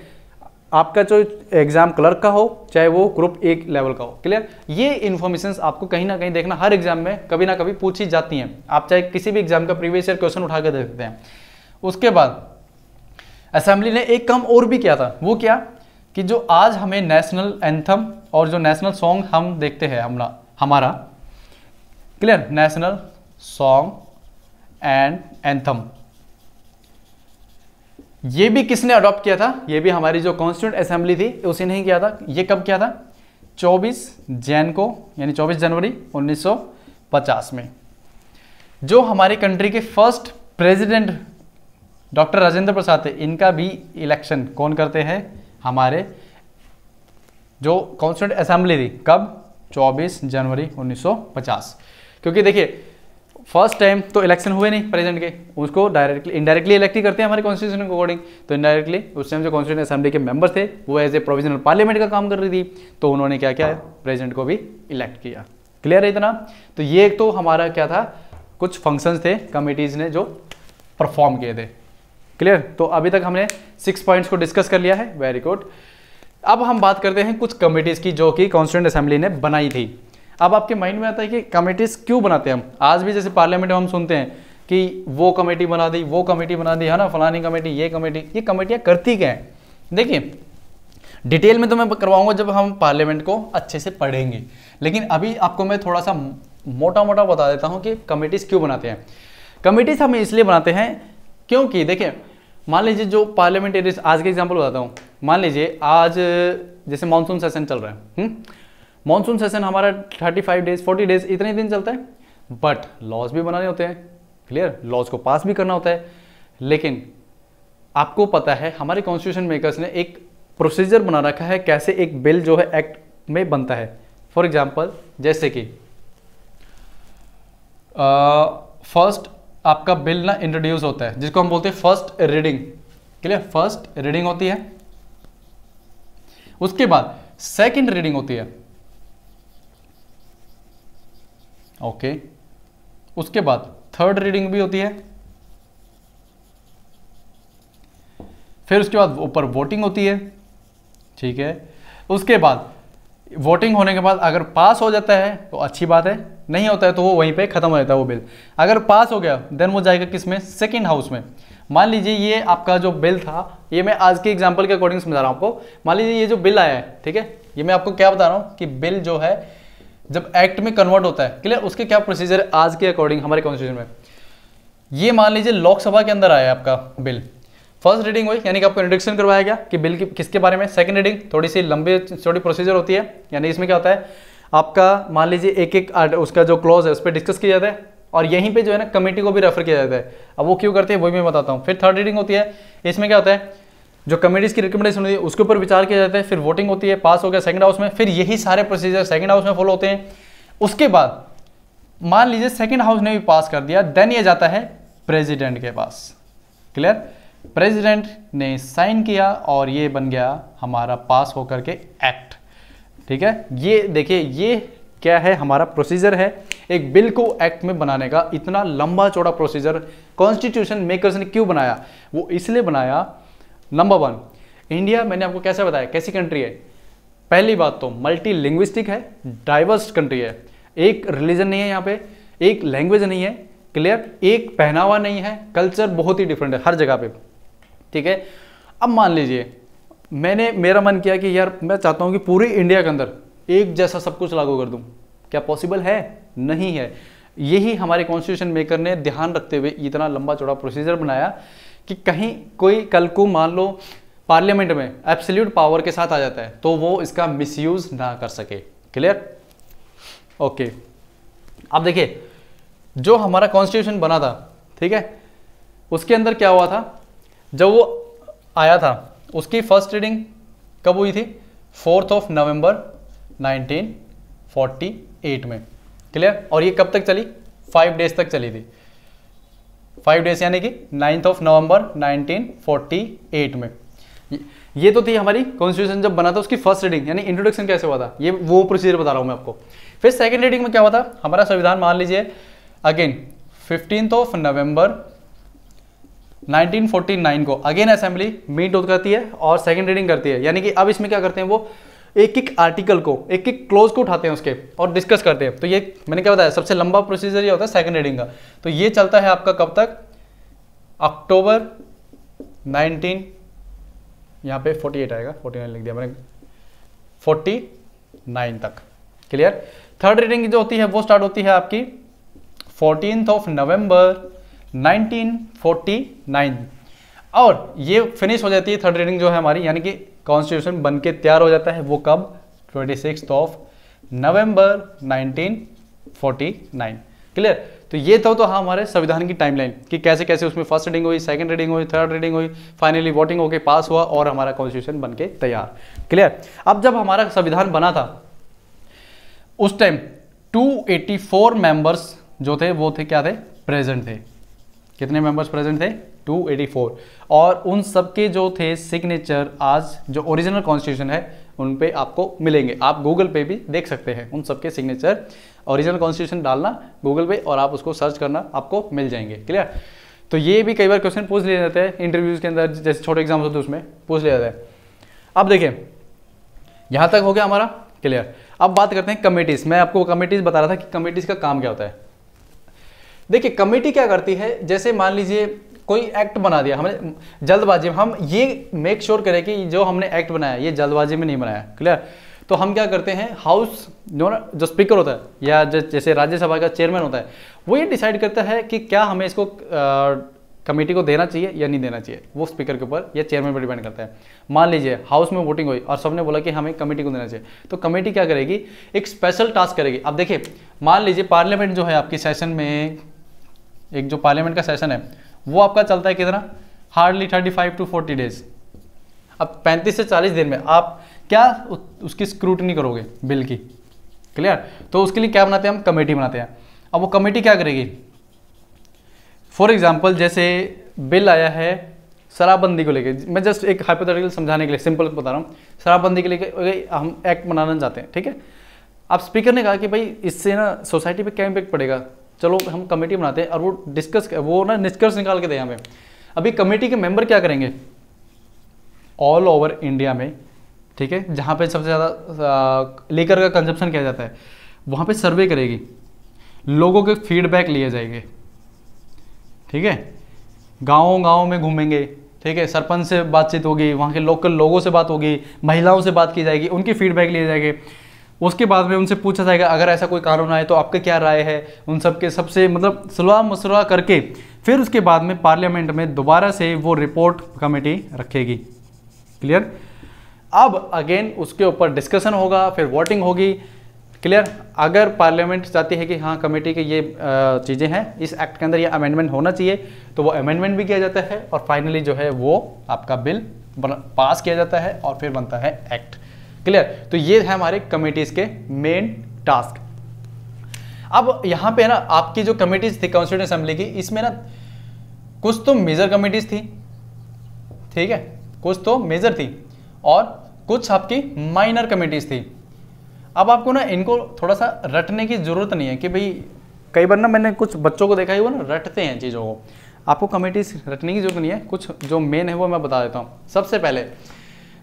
आपका जो एग्ज़ाम क्लर्क का हो चाहे वो ग्रुप एक लेवल का हो क्लियर ये इन्फॉर्मेशन आपको कहीं ना कहीं देखना हर एग्ज़ाम में कभी ना कभी पूछी जाती हैं आप चाहे किसी भी एग्ज़ाम का प्रीवियस ईयर क्वेश्चन उठा कर देख सकते हैं उसके बाद असेंबली ने एक काम और भी किया था वो क्या कि जो आज हमें नेशनल एंथम और जो नेशनल सॉन्ग हम देखते हैं हमला हमारा clear national song and anthem ये भी किसने अडॉप्ट किया था ये भी हमारी जो कॉन्स्टिट्यूंट असेंबली थी उसी ने ही किया था ये कब किया था 24 जैन को यानी 24 जनवरी 1950 में जो हमारे कंट्री के first president doctor Rajendra Prasad थे इनका भी इलेक्शन कौन करते हैं हमारे जो कॉन्स्टिट्यूंट असेंबली थी कब 24 जनवरी क्योंकि देखिए फर्स्ट टाइम तो इलेक्शन हुए नहीं प्रेजेंट के उसको डायरेक्टली इंडायरेक्टली इलेक्ट ही करते हैं हमारे कॉन्स्टिट्यूशन के अकॉर्डिंग तो इंडायरेक्टली उस टाइम जो कॉन्स्टिट्यूशन असेंबली के मेंबर थे वो एज ए प्रोविजनल पार्लियामेंट का काम कर रही थी तो उन्होंने क्या किया प्रेजेंट को भी इलेक्ट किया क्लियर है इतना तो ये एक तो हमारा क्या था कुछ फंक्शंस थे कमेटीज़ ने जो परफॉर्म किए थे क्लियर तो अभी तक हमने सिक्स पॉइंट्स को डिस्कस कर लिया है वेरी गुड अब हम बात करते हैं कुछ कमेटीज़ की जो कि कॉन्स्टिट्यूंट असेंबली ने बनाई थी अब आपके माइंड में आता है कि कमेटीज क्यों बनाते हैं हम आज भी जैसे पार्लियामेंट में हम सुनते हैं कि वो कमेटी बना दी वो कमेटी बना दी है ना फलानी कमेटी ये कमेटी ये कमेटियाँ करती क्या है देखिए डिटेल में तो मैं करवाऊंगा जब हम पार्लियामेंट को अच्छे से पढ़ेंगे लेकिन अभी आपको मैं थोड़ा सा मोटा मोटा बता देता हूँ कि कमेटीज़ क्यों बनाते हैं कमेटीज़ हम इसलिए बनाते हैं क्योंकि देखिए मान लीजिए जो पार्लियामेंटेरियज आज के एग्जाम्पल बताता हूँ मान लीजिए आज जैसे मानसून सेशन चल रहा है हुँ? हम्म? मानसून सेशन हमारा 35 डेज 40 डेज इतने दिन चलता है बट लॉज भी बनाने होते हैं क्लियर लॉज को पास भी करना होता है लेकिन आपको पता है हमारे कॉन्स्टिट्यूशन मेकर्स ने एक प्रोसीजर बना रखा है कैसे एक बिल जो है एक्ट में बनता है फॉर एग्जाम्पल जैसे कि फर्स्ट आपका बिल ना इंट्रोड्यूस होता है जिसको हम बोलते हैं first reading clear first reading होती है उसके बाद सेकंड रीडिंग होती है ओके उसके बाद थर्ड रीडिंग भी होती है फिर उसके बाद ऊपर वोटिंग होती है ठीक है उसके बाद वोटिंग होने के बाद अगर पास हो जाता है तो अच्छी बात है नहीं होता है तो वो वहीं पे ख़त्म हो जाता है वो बिल अगर पास हो गया देन वो जाएगा किस में सेकेंड हाउस में मान लीजिए ये आपका जो बिल था ये मैं आज के एग्जाम्पल के अकॉर्डिंग समझा रहा हूँ आपको मान लीजिए ये जो बिल आया है ठीक है ये मैं आपको क्या बता रहा हूँ कि बिल जो है जब एक्ट में कन्वर्ट होता है क्लियर उसके क्या प्रोसीजर है आज के अकॉर्डिंग हमारे कॉन्स्टिट्यूशन में ये मान लीजिए लोकसभा के अंदर आया आपका बिल फर्स्ट रीडिंग हुई यानी कि आपको इंट्रोडक्शन करवाया गया कि बिल की किसके बारे में सेकंड रीडिंग थोड़ी सी लंबी छोटी प्रोसीजर होती है यानी इसमें क्या होता है आपका मान लीजिए एक एक उसका जो क्लॉज है उस पर डिस्कस किया जाता है और यहीं पे जो है ना कमेटी को भी रेफर किया जाता है अब वो क्यों करते हैं वही मैं बताता हूँ फिर थर्ड रीडिंग होती है इसमें क्या होता है जो कमेटीज़ की रिकमेंडेशन होती है उसके ऊपर विचार किया जाता है फिर वोटिंग होती है पास हो गया सेकंड हाउस में फिर यही सारे प्रोसीजर सेकंड हाउस में फॉलो होते हैं उसके बाद मान लीजिए सेकंड हाउस ने भी पास कर दिया देन ये जाता है प्रेसिडेंट के पास क्लियर प्रेसिडेंट ने साइन किया और ये बन गया हमारा पास होकर के एक्ट ठीक है ये देखिए ये क्या है हमारा प्रोसीजर है एक बिल को एक्ट में बनाने का इतना लंबा चौड़ा प्रोसीजर कॉन्स्टिट्यूशन मेकर्स ने क्यों बनाया वो इसलिए बनाया नंबर वन इंडिया मैंने आपको कैसे बताया कैसी कंट्री है पहली बात तो मल्टी लिंग्विस्टिक है डाइवर्स कंट्री है एक रिलीजन नहीं है यहाँ पे एक लैंग्वेज नहीं है क्लियर एक पहनावा नहीं है कल्चर बहुत ही डिफरेंट है हर जगह पे ठीक है अब मान लीजिए मैंने मेरा मन किया कि यार मैं चाहता हूँ कि पूरे इंडिया के अंदर एक जैसा सब कुछ लागू कर दूँ क्या पॉसिबल है नहीं है यही हमारे कॉन्स्टिट्यूशन मेकर ने ध्यान रखते हुए इतना लंबा चौड़ा प्रोसीजर बनाया कि कहीं कोई कल को मान लो पार्लियामेंट में एब्सोल्यूट पावर के साथ आ जाता है तो वो इसका मिसयूज ना कर सके क्लियर ओके अब देखिए जो हमारा कॉन्स्टिट्यूशन बना था ठीक है उसके अंदर क्या हुआ था जब वो आया था उसकी फर्स्ट रीडिंग कब हुई थी फोर्थ ऑफ नवंबर 1948 में क्लियर और ये कब तक चली फाइव डेज तक चली थी फाइव डेज यानी कि नाइन्थ ऑफ नवंबर 1948 में ये तो थी हमारी कॉन्स्टिट्यूशन जब बना था उसकी फर्स्ट रीडिंग यानी इंट्रोडक्शन कैसे हुआ था ये वो प्रोसीजर बता रहा हूँ मैं आपको फिर सेकेंड रीडिंग में क्या हुआ था हमारा संविधान मान लीजिए अगेन फिफ्टींथ ऑफ नवंबर 1949 को अगेन असेंबली मीट होती करती है और सेकंड रीडिंग करती है यानी कि अब इसमें क्या करते हैं वो एक एक आर्टिकल को एक एक क्लोज को उठाते हैं उसके और डिस्कस करते हैं तो ये मैंने क्या बताया सबसे लंबा प्रोसीजर ये होता है सेकंड रीडिंग का तो ये चलता है आपका कब तक अक्टूबर 19 यहाँ पे 48 आएगा 49 लिख दिया मैंने 49 तक क्लियर थर्ड रीडिंग जो होती है वो स्टार्ट होती है आपकी फोर्टीन ऑफ नवम्बर नाइनटीन और ये फिनिश हो जाती है थर्ड रीडिंग जो है हमारी यानी कि कॉन्स्टिट्यूशन बन के तैयार हो जाता है वो कब twenty six of November nineteen forty nine clear तो ये था तो हाँ हमारे संविधान की टाइमलाइन कि कैसे कैसे उसमें फर्स्ट रीडिंग हुई सेकंड रीडिंग हुई थर्ड रीडिंग हुई फाइनली वोटिंग होके पास हुआ और हमारा कॉन्स्टिट्यूशन बन के तैयार क्लियर अब जब हमारा संविधान बना था उस टाइम 284 मेंबर्स जो थे वो थे क्या थे प्रेजेंट थे कितने मेंबर्स प्रेजेंट थे 284 और उन सब के जो थे सिग्नेचर आज जो ओरिजिनल कॉन्स्टिट्यूशन है उन पे आपको मिलेंगे आप गूगल पे भी देख सकते हैं उन सबके सिग्नेचर ओरिजिनल कॉन्स्टिट्यूशन डालना गूगल पे और आप उसको सर्च करना आपको मिल जाएंगे क्लियर तो ये भी कई बार क्वेश्चन पूछ लिया जाते हैं इंटरव्यूज़ के अंदर जैसे छोटे एग्जाम्स होते हैं उसमें पूछ लिया जाता है अब देखें यहां तक हो गया हमारा क्लियर अब बात करते हैं कमेटीज़ मैं आपको कमेटीज़ बता रहा था कि कमेटीज़ का काम क्या होता है देखिए कमेटी क्या करती है जैसे मान लीजिए कोई एक्ट बना दिया हमने जल्दबाजी में हम ये मेक श्योर sure करें कि जो हमने एक्ट बनाया ये जल्दबाजी में नहीं बनाया क्लियर तो हम क्या करते हैं हाउस जो ना जो स्पीकर होता है या जो जैसे राज्यसभा का चेयरमैन होता है वो ये डिसाइड करता है कि क्या हमें इसको कमेटी को देना चाहिए या नहीं देना चाहिए वो स्पीकर के ऊपर या चेयरमैन पर डिपेंड करता है मान लीजिए हाउस में वोटिंग हुई और सबने बोला कि हमें कमेटी को देना चाहिए तो कमेटी क्या करेगी एक स्पेशल टास्क करेगी अब देखिए मान लीजिए पार्लियामेंट जो है आपकी सेशन में एक जो पार्लियामेंट का सेशन है वो आपका चलता है कितना hardly thirty five to forty days अब पैंतीस से चालीस दिन में आप क्या उसकी स्क्रूटनी करोगे बिल की क्लियर तो उसके लिए क्या बनाते हैं हम कमेटी बनाते हैं अब वो कमेटी क्या करेगी फॉर एग्जाम्पल जैसे बिल आया है शराबबंदी को लेके मैं जस्ट एक हाइपोथेटिकल समझाने के लिए सिंपल बता रहा हूँ शराबबंदी के लेके हम एक्ट बनाना चाहते हैं ठीक है आप स्पीकर ने कहा कि भाई इससे ना सोसाइटी पे क्या इम्पेक्ट पड़ेगा चलो हम कमेटी बनाते हैं और वो डिस्कस वो ना निष्कर्ष निकाल के दें हमें अभी कमेटी के मेंबर क्या करेंगे ऑल ओवर इंडिया में ठीक है जहाँ पे सबसे ज़्यादा लेकर का कंजप्शन किया जाता है वहाँ पे सर्वे करेगी लोगों के फीडबैक लिए जाएंगे ठीक है गाँव गाँव में घूमेंगे ठीक है सरपंच से बातचीत होगी वहाँ के लोकल लोगों से बात होगी महिलाओं से बात की जाएगी उनकी फीडबैक लिए जाएंगे उसके बाद में उनसे पूछा जाएगा अगर ऐसा कोई कानून आए तो आपका क्या राय है उन सब के सबसे मतलब सलाह मशुरा करके फिर उसके बाद में पार्लियामेंट में दोबारा से वो रिपोर्ट कमेटी रखेगी क्लियर अब अगेन उसके ऊपर डिस्कशन होगा फिर वोटिंग होगी क्लियर अगर पार्लियामेंट चाहती है कि हाँ कमेटी के ये चीज़ें हैं इस एक्ट के अंदर ये अमेंडमेंट होना चाहिए तो वो अमेंडमेंट भी किया जाता है और फाइनली जो है वो आपका बिल पास किया जाता है और फिर बनता है एक्ट क्लियर तो ये है हमारे कमेटीज़ के मेन टास्क अब यहां पे ना आपकी जो कमेटीज़ थी कॉन्स्टिट्यूंट असेंबली की इसमें ना कुछ तो मेजर कमेटीज़ थी ठीक है कुछ तो मेजर थी और कुछ आपकी माइनर कमेटीज़ थी अब आपको ना इनको थोड़ा सा रटने की ज़रूरत नहीं है कि भाई कई बार ना मैंने कुछ बच्चों को देखा ही वो ना रटते हैं चीज़ों को आपको कमेटीज़ रटने की जरूरत नहीं है कुछ जो मेन है वो मैं बता देता हूँ सबसे पहले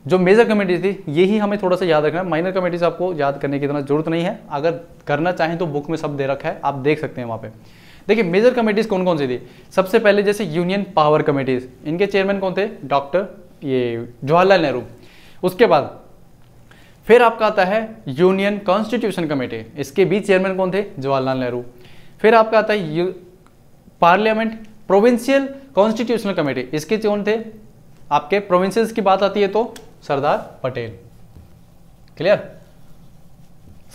जो मेजर कमेटी थी यही हमें थोड़ा सा याद रखना है माइनर कमेटीज आपको याद करने की इतना जरूरत नहीं है अगर करना चाहें तो बुक में सब दे रखा है आप देख सकते हैं वहाँ पे देखिए मेजर कमेटीज कौन कौन सी थी सबसे पहले जैसे यूनियन पावर कमेटीज इनके चेयरमैन कौन थे डॉक्टर ये जवाहरलाल नेहरू उसके बाद फिर आपका आता है यूनियन कॉन्स्टिट्यूशन कमेटी इसके बीच चेयरमैन कौन थे जवाहरलाल नेहरू फिर आपका आता है पार्लियामेंट प्रोविंशियल कॉन्स्टिट्यूशनल कमेटी इसके कौन थे आपके प्रोविंसेस की बात आती है तो सरदार पटेल क्लियर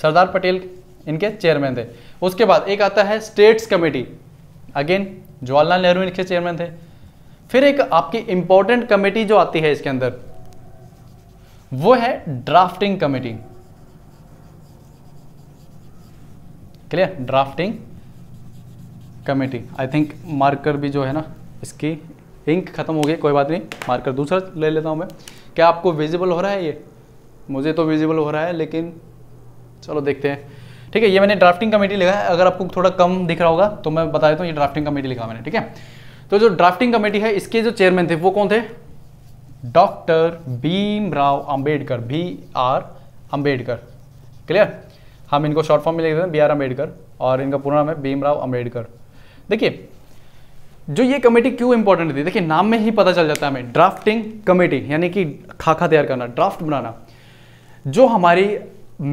सरदार पटेल इनके चेयरमैन थे उसके बाद एक आता है states committee again Jawaharlal Nehru इनके चेयरमैन थे फिर एक आपकी इंपॉर्टेंट कमेटी जो आती है इसके अंदर वो है drafting committee clear drafting committee I think marker भी जो है ना इसकी इंक खत्म हो गई कोई बात नहीं मार्कर दूसरा ले लेता हूं मैं क्या आपको विजिबल हो रहा है ये मुझे तो विजिबल हो रहा है लेकिन चलो देखते हैं ठीक है ये मैंने ड्राफ्टिंग कमेटी लिखा है अगर आपको थोड़ा कम दिख रहा होगा तो मैं बता देता हूँ ये ड्राफ्टिंग कमेटी लिखा मैंने ठीक है तो जो ड्राफ्टिंग कमेटी है इसके जो चेयरमैन थे वो कौन थे doctor Bhim Rao Ambedkar B R Ambedkar clear हम इनको शॉर्ट फॉर्म में लिख देते हैं बी आर अम्बेडकर और इनका पूरा नाम है भीमराव अम्बेडकर देखिए जो ये कमेटी क्यों इंपॉर्टेंट थी देखिए नाम में ही पता चल जाता है हमें ड्राफ्टिंग कमेटी यानी कि खाका तैयार करना ड्राफ्ट बनाना जो हमारी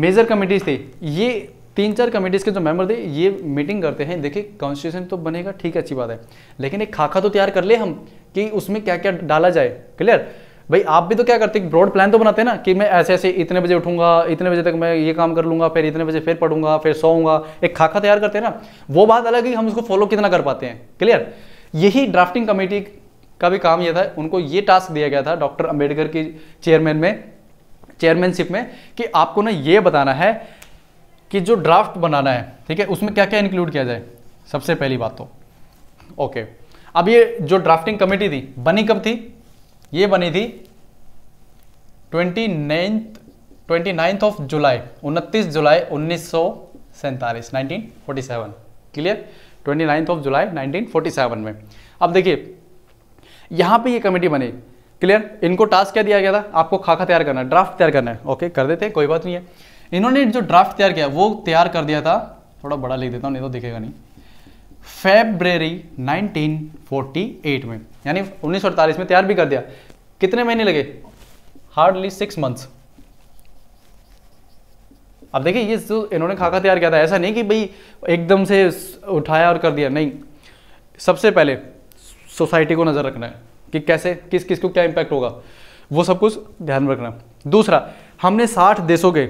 मेजर कमेटीज थी ये तीन चार कमेटीज के जो मेंबर थे ये मीटिंग करते हैं देखिए कॉन्स्टिट्यूशन तो बनेगा ठीक अच्छी बात है लेकिन एक खाका तो तैयार कर ले हम कि उसमें क्या क्या डाला जाए क्लियर भाई आप भी तो क्या करते हैं ब्रॉड प्लान तो बनाते हैं ना कि मैं ऐसे ऐसे इतने बजे उठूंगा इतने बजे तक मैं ये काम कर लूंगा फिर इतने बजे फिर पढ़ूंगा फिर सोऊंगा एक खाका तैयार करते हैं ना वो बात अलग है हम उसको फॉलो कितना कर पाते हैं क्लियर यही ड्राफ्टिंग कमेटी का भी काम यह था उनको ये टास्क दिया गया था डॉक्टर अंबेडकर की चेयरमैन में चेयरमैनशिप में कि आपको ना ये बताना है कि जो ड्राफ्ट बनाना है ठीक है उसमें क्या क्या इंक्लूड किया जाए सबसे पहली बात तो ओके अब ये जो ड्राफ्टिंग कमेटी थी बनी कब थी ये बनी थी twenty ninth twenty ninth of July उनतीस जुलाई उन्नीस सौ सैंतालीस nineteen forty seven clear twenty ninth of July 1947 में अब देखिए यहाँ पे ये कमेटी बनी क्लियर इनको टास्क क्या दिया गया था आपको खाका तैयार करना है ड्राफ्ट तैयार करना है ओके कर देते कोई बात नहीं है इन्होंने जो ड्राफ्ट तैयार किया वो तैयार कर दिया था थोड़ा बड़ा लिख देता हूँ नहीं तो दिखेगा नहीं फेब्रवरी 1948 में यानी 1948 में तैयार भी कर दिया कितने महीने लगे हार्डली सिक्स मंथ्स अब देखिए ये जो इन्होंने खाका तैयार किया था ऐसा नहीं कि भाई एकदम से उठाया और कर दिया नहीं सबसे पहले सोसाइटी को नज़र रखना है कि कैसे किस किस को क्या इम्पैक्ट होगा वो सब कुछ ध्यान में रखना दूसरा हमने साठ देशों के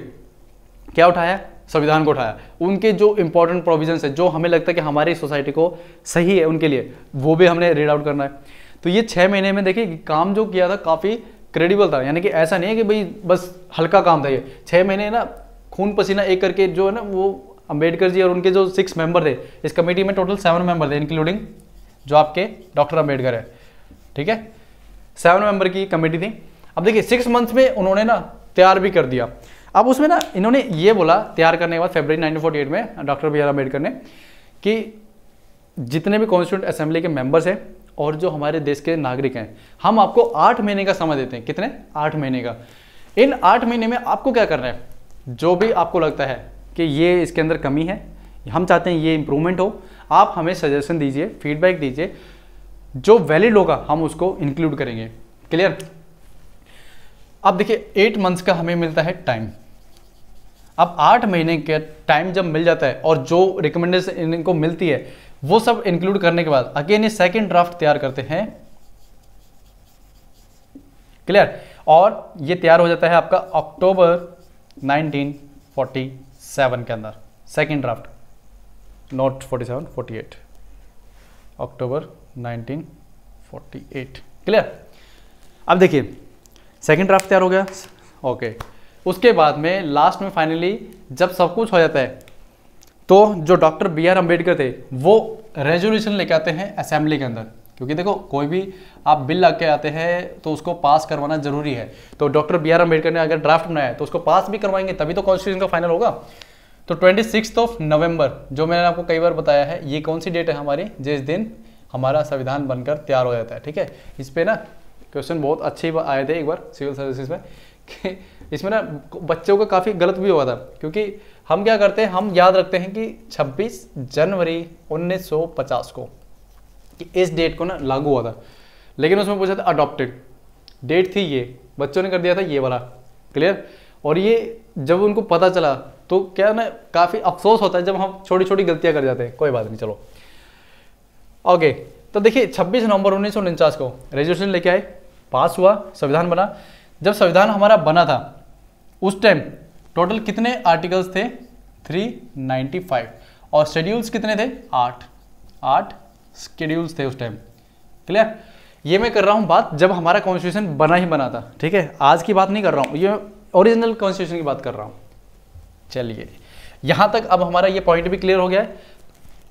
क्या उठाया संविधान को उठाया उनके जो इंपॉर्टेंट प्रोविजन है जो हमें लगता है कि हमारी सोसाइटी को सही है उनके लिए वो भी हमने रीड आउट करना है तो ये छः महीने में देखिए काम जो किया था काफ़ी क्रेडिबल था यानी कि ऐसा नहीं है कि भाई बस हल्का काम था ये छः महीने ना खून पसीना एक करके जो है ना वो अम्बेडकर जी और उनके जो सिक्स मेंबर थे इस कमेटी में टोटल सेवन मेंबर थे इंक्लूडिंग जो आपके डॉक्टर अम्बेडकर है ठीक है सेवन मेंबर की कमेटी थी अब देखिए सिक्स मंथ्स में उन्होंने ना तैयार भी कर दिया अब उसमें ना इन्होंने ये बोला तैयार करने के बाद फेबर नाइनटीन में डॉक्टर बी आर अम्बेडकर ने कि जितने भी कॉन्स्टिट्यूंट असेंबली के मेंबर्स हैं और जो हमारे देश के नागरिक हैं हम आपको आठ महीने का समय देते हैं कितने आठ महीने का इन आठ महीने में आपको क्या करना है जो भी आपको लगता है कि ये इसके अंदर कमी है हम चाहते हैं ये इम्प्रूवमेंट हो आप हमें सजेशन दीजिए फीडबैक दीजिए जो वैलिड होगा हम उसको इंक्लूड करेंगे क्लियर अब देखिए एट मंथ्स का हमें मिलता है टाइम अब आठ महीने के टाइम जब मिल जाता है और जो रिकमेंडेशन इनको मिलती है वो सब इंक्लूड करने के बाद अगेन ये सेकेंड ड्राफ्ट तैयार करते हैं क्लियर और ये तैयार हो जाता है आपका अक्टूबर 1947 के अंदर second draft note 47 48 October 1948 clear अब देखिए सेकेंड ड्राफ्ट तैयार हो गया ओके उसके बाद में लास्ट में फाइनली जब सब कुछ हो जाता है तो जो डॉक्टर बी आर अम्बेडकर थे वो रेजोल्यूशन लेके आते हैं असेंबली के अंदर क्योंकि देखो कोई भी आप बिल लग के आते हैं तो उसको पास करवाना जरूरी है तो डॉक्टर बी आर अम्बेडकर ने अगर ड्राफ्ट बनाया तो उसको पास भी करवाएंगे तभी तो कॉन्स्टिट्यूशन का फाइनल होगा तो ट्वेंटी सिक्स ऑफ नवंबर जो मैंने आपको कई बार बताया है ये कौन सी डेट है हमारी जिस दिन हमारा संविधान बनकर तैयार हो जाता है ठीक है इस पर ना क्वेश्चन बहुत अच्छे आए थे एक बार सिविल सर्विसेज में कि इसमें ना बच्चों का काफ़ी गलत भी हुआ था क्योंकि हम क्या करते हैं हम याद रखते हैं कि 26 जनवरी 1950 को कि इस डेट को ना लागू हुआ था लेकिन उसमें पूछा था अडॉप्टेड डेट थी ये बच्चों ने कर दिया था ये वाला क्लियर और ये जब उनको पता चला तो क्या ना काफ़ी अफसोस होता है जब हम छोटी छोटी गलतियाँ कर जाते हैं कोई बात नहीं चलो ओके तो देखिए 26 नवंबर उन्नीस को रेजोल्यूशन लेके आए पास हुआ संविधान बना जब संविधान हमारा बना था उस टाइम टोटल कितने आर्टिकल्स थे 395 और शेड्यूल्स कितने थे आठ आठ स्केड्यूल्स थे उस टाइम क्लियर ये मैं कर रहा हूँ बात जब हमारा कॉन्स्टिट्यूशन बना ही बना था ठीक है आज की बात नहीं कर रहा हूँ ये ओरिजिनल कॉन्स्टिट्यूशन की बात कर रहा हूँ चलिए यहाँ तक अब हमारा ये पॉइंट भी क्लियर हो गया है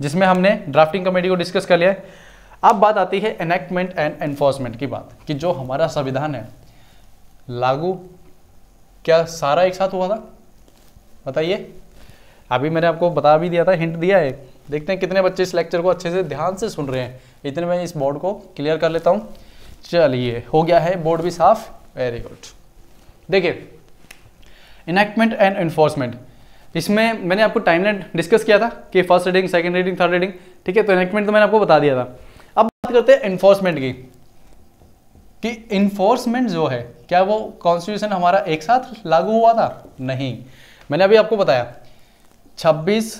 जिसमें हमने ड्राफ्टिंग कमेटी को डिस्कस कर लिया है अब बात आती है एनेक्टमेंट एंड एनफोर्समेंट की बात कि जो हमारा संविधान है लागू क्या सारा एक साथ हुआ था बताइए अभी मैंने आपको बता भी दिया था हिंट दिया है देखते हैं कितने बच्चे इस लेक्चर को अच्छे से ध्यान से सुन रहे हैं इतने में इस बोर्ड को क्लियर कर लेता हूँ चलिए हो गया है बोर्ड भी साफ वेरी गुड देखिए इनैक्टमेंट एंड इन्फोर्समेंट इसमें मैंने आपको टाइमलाइन डिस्कस किया था कि first reading second reading third reading ठीक है तो इनैक्टमेंट तो मैंने आपको बता दिया था अब बात करते हैं इन्फोर्समेंट की कि इन्फोर्समेंट जो है क्या वो कॉन्स्टिट्यूशन हमारा एक साथ लागू हुआ था नहीं मैंने अभी आपको बताया छब्बीस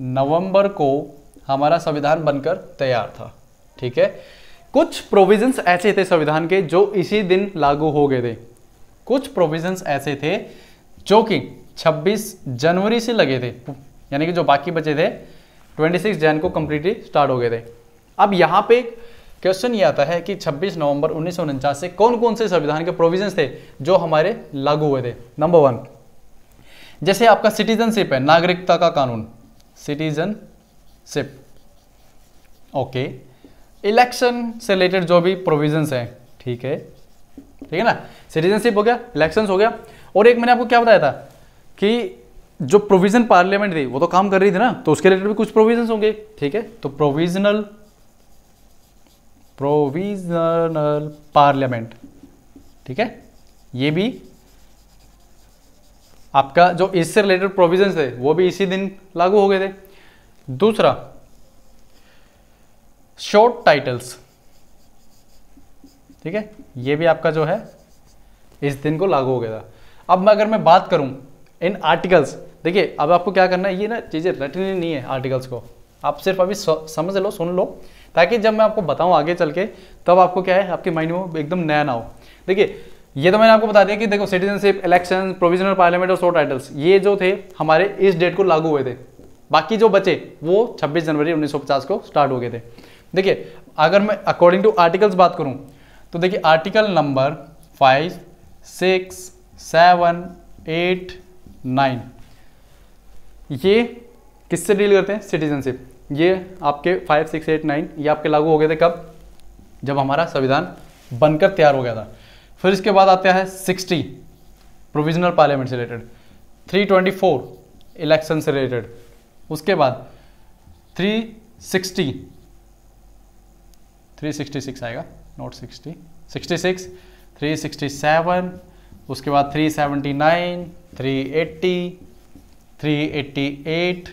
नवंबर को हमारा संविधान बनकर तैयार था ठीक है कुछ प्रोविजंस ऐसे थे संविधान के जो इसी दिन लागू हो गए थे कुछ प्रोविजंस ऐसे थे जो कि 26 जनवरी से लगे थे यानी कि जो बाकी बचे थे 26 जैन को कंप्लीटली स्टार्ट हो गए थे अब यहाँ पे क्वेश्चन ये आता है कि 26 नवंबर उन्नीस से कौन कौन से संविधान के प्रोविजंस थे जो हमारे लागू हुए थे नंबर वन जैसे आपका सिटीजनशिप है नागरिकता का कानून सिटीजनशिप ओके इलेक्शन से रिलेटेड जो भी प्रोविजंस हैं ठीक है ठीक है ना सिटीजनशिप हो गया इलेक्शंस हो गया और एक मैंने आपको क्या बताया था कि जो प्रोविजन पार्लियामेंट थी वो तो काम कर रही थी ना तो उसके रिलेटेड भी कुछ प्रोविजन होंगे ठीक है तो प्रोविजनल प्रोविजनल पार्लियामेंट ठीक है ये भी आपका जो इससे रिलेटेड प्रोविजन थे वो भी इसी दिन लागू हो गए थे दूसरा शॉर्ट टाइटल्स ठीक है ये भी आपका जो है इस दिन को लागू हो गया था अब मैं अगर मैं बात करूं इन आर्टिकल्स देखिए अब आपको क्या करना है ये ना चीज़ें रटनी नहीं है आर्टिकल्स को आप सिर्फ अभी समझ लो सुन लो ताकि जब मैं आपको बताऊं आगे चल के तब आपको क्या है आपके माइंड में एकदम नया ना हो देखिए ये तो मैंने आपको बता दिया कि देखो सिटीजनशिप इलेक्शन प्रोविजनल पार्लियामेंट और शोर्ट टाइटल्स ये जो थे हमारे इस डेट को लागू हुए थे बाकी जो बचे वो 26 जनवरी 1950 को स्टार्ट हो गए थे देखिए अगर मैं अकॉर्डिंग टू आर्टिकल्स बात करूं तो देखिए article number five six seven eight nine ये किससे डील करते हैं सिटीजनशिप ये आपके फाइव सिक्स एट नाइन ये आपके लागू हो गए थे कब जब हमारा संविधान बनकर तैयार हो गया था फिर इसके बाद आते हैं सिक्सटी प्रोविजनल पार्लियामेंट से related three twenty four election से रिलेटेड उसके बाद three sixty three sixty six आएगा note sixty sixty six three sixty seven उसके बाद three seventy nine three eighty three eighty eight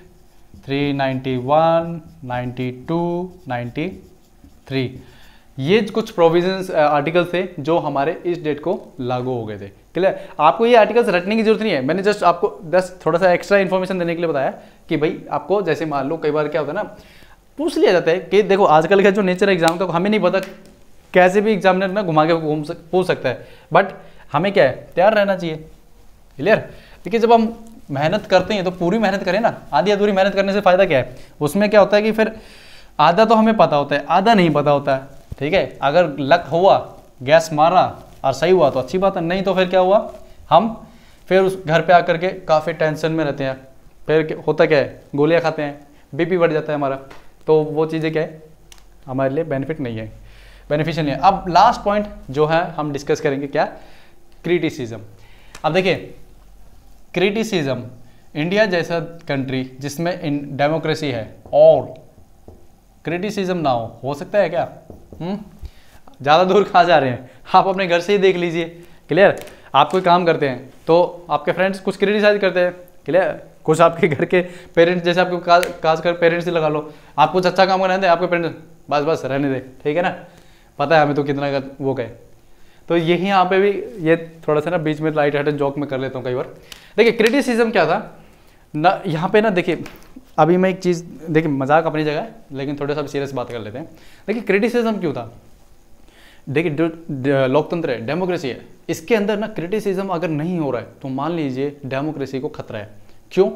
three ninety one ninety two ninety three ये कुछ provisions article थे जो हमारे इस डेट को लागू हो गए थे क्लियर आपको ये आर्टिकल्स रटने की जरूरत नहीं है मैंने जस्ट आपको दस थोड़ा सा एक्स्ट्रा इन्फॉर्मेशन देने के लिए बताया कि भाई आपको जैसे मान लो कई बार क्या होता है ना पूछ लिया जाता है कि देखो आजकल का जो नेचर एग्जाम था हमें नहीं पता कैसे भी एग्जामिनर ना घुमा के घूम सक पूछ सकता है बट हमें क्या है तैयार रहना चाहिए क्लियर देखिए जब हम मेहनत करते हैं तो पूरी मेहनत करें ना आधी अधूरी मेहनत करने से फ़ायदा क्या है उसमें क्या होता है कि फिर आधा तो हमें पता होता है आधा नहीं पता होता है ठीक है अगर लक हुआ गैस मारा और सही हुआ तो अच्छी बात है नहीं तो फिर क्या हुआ हम फिर उस घर पे आकर के काफ़ी टेंशन में रहते हैं फिर होता क्या है गोलियाँ खाते हैं बीपी बढ़ जाता है हमारा तो वो चीज़ें क्या है हमारे लिए बेनिफिट नहीं है बेनिफिशियल नहीं है अब लास्ट पॉइंट जो है हम डिस्कस करेंगे क्या क्रिटिसिज्म अब देखिए क्रिटिसिज्म इंडिया जैसा कंट्री जिसमें डेमोक्रेसी है और क्रिटिसिज्म ना हो हो सकता है क्या हम्म? ज़्यादा दूर कहाँ जा रहे हैं आप अपने घर से ही देख लीजिए क्लियर आप कोई काम करते हैं तो आपके फ्रेंड्स कुछ क्रिटिसाइज करते हैं क्लियर कुछ आपके घर के पेरेंट्स जैसे आपके काज कर पेरेंट्स ही लगा लो आप कुछ अच्छा काम करने दें आपके पेरेंट्स बस बस रहने दे ठीक है ना पता है हमें तो कितना कर, वो कहे तो यही यहाँ पे भी ये थोड़ा सा ना बीच में लाइट हार्टेड जॉक में कर लेता हूँ कई बार देखिए क्रिटिसिज्म क्या था ना यहाँ पे ना देखिए अभी मैं एक चीज़ देखिए मजाक अपनी जगह है लेकिन थोड़ा सा सीरियस बात कर लेते हैं देखिए क्रिटिसिज्म क्यों था देखिए लोकतंत्र है डेमोक्रेसी है इसके अंदर ना क्रिटिसिज्म अगर नहीं हो रहा है तो मान लीजिए डेमोक्रेसी को खतरा है क्यों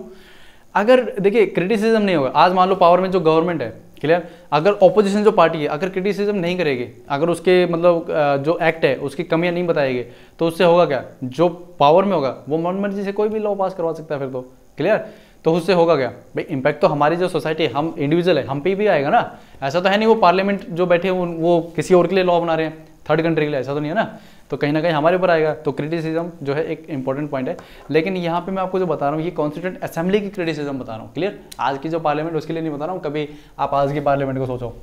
अगर देखिए क्रिटिसिज्म नहीं होगा आज मान लो पावर में जो गवर्नमेंट है क्लियर अगर ऑपोजिशन जो पार्टी है अगर क्रिटिसिज्म नहीं करेगी अगर उसके मतलब जो एक्ट है उसकी कमियां नहीं बताएगी तो उससे होगा क्या जो पावर में होगा वो मन मर्जी से कोई भी लॉ पास करवा सकता है फिर तो क्लियर तो उससे होगा क्या भाई इम्पैक्ट तो हमारी जो सोसाइटी हम इंडिविजुअल है हम पे भी आएगा ना ऐसा तो है नहीं वो पार्लियामेंट जो बैठे हैं वो किसी और के लिए लॉ बना रहे हैं थर्ड कंट्री के लिए ऐसा तो नहीं है ना तो कहीं ना कहीं हमारे ऊपर आएगा तो क्रिटिसिज्म जो है एक इंपॉर्टेंट पॉइंट है लेकिन यहाँ पे मैं आपको जो बता रहा हूँ ये कॉन्स्टिट्यूंट असेंबली की क्रिटिसिज्म बता रहा हूँ क्लियर आज की जो पार्लियामेंट उसके लिए नहीं बता रहा हूँ कभी आप आज की पार्लियामेंट को सोचो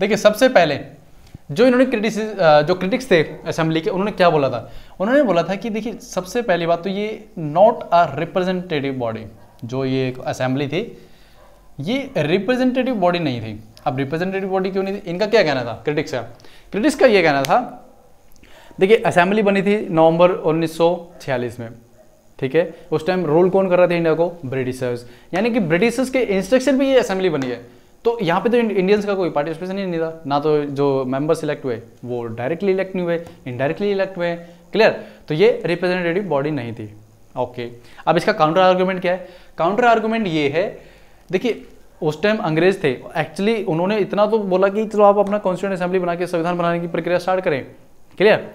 देखिए सबसे पहले जो इन्होंने क्रिटिसिज जो क्रिटिक्स थे असेंबली के उन्होंने क्या बोला था उन्होंने बोला था कि देखिए सबसे पहली बात तो ये नॉट अ रिप्रेजेंटेटिव बॉडी जो ये असेंबली थी ये रिप्रेजेंटेटिव बॉडी नहीं थी अब रिप्रेजेंटेटिव बॉडी क्यों नहीं थी इनका क्या कहना था क्रिटिक्स का क्रिटिक्स का ये कहना था देखिए असेंबली बनी थी नवंबर 1946 में ठीक है उस टाइम रूल कौन कर रहा था इंडिया को ब्रिटिशर्स यानी कि ब्रिटिशर्स के इंस्ट्रक्शन पर ये असेंबली बनी है तो यहाँ पे तो इंडियंस का कोई पार्टिसिपेशन ही नहीं था ना तो जो मेंबर्स इलेक्ट हुए वो डायरेक्टली इलेक्ट नहीं हुए इनडायरेक्टली इलेक्ट हुए क्लियर तो ये रिप्रेजेंटेटिव बॉडी नहीं थी ओके अब इसका काउंटर आर्गूमेंट क्या है काउंटर आर्गूमेंट ये है देखिए उस टाइम अंग्रेज थे एक्चुअली उन्होंने इतना तो बोला कि चलो आप अपना कॉन्स्टिट्यूंट असेंबली बना के संविधान बनाने की प्रक्रिया स्टार्ट करें क्लियर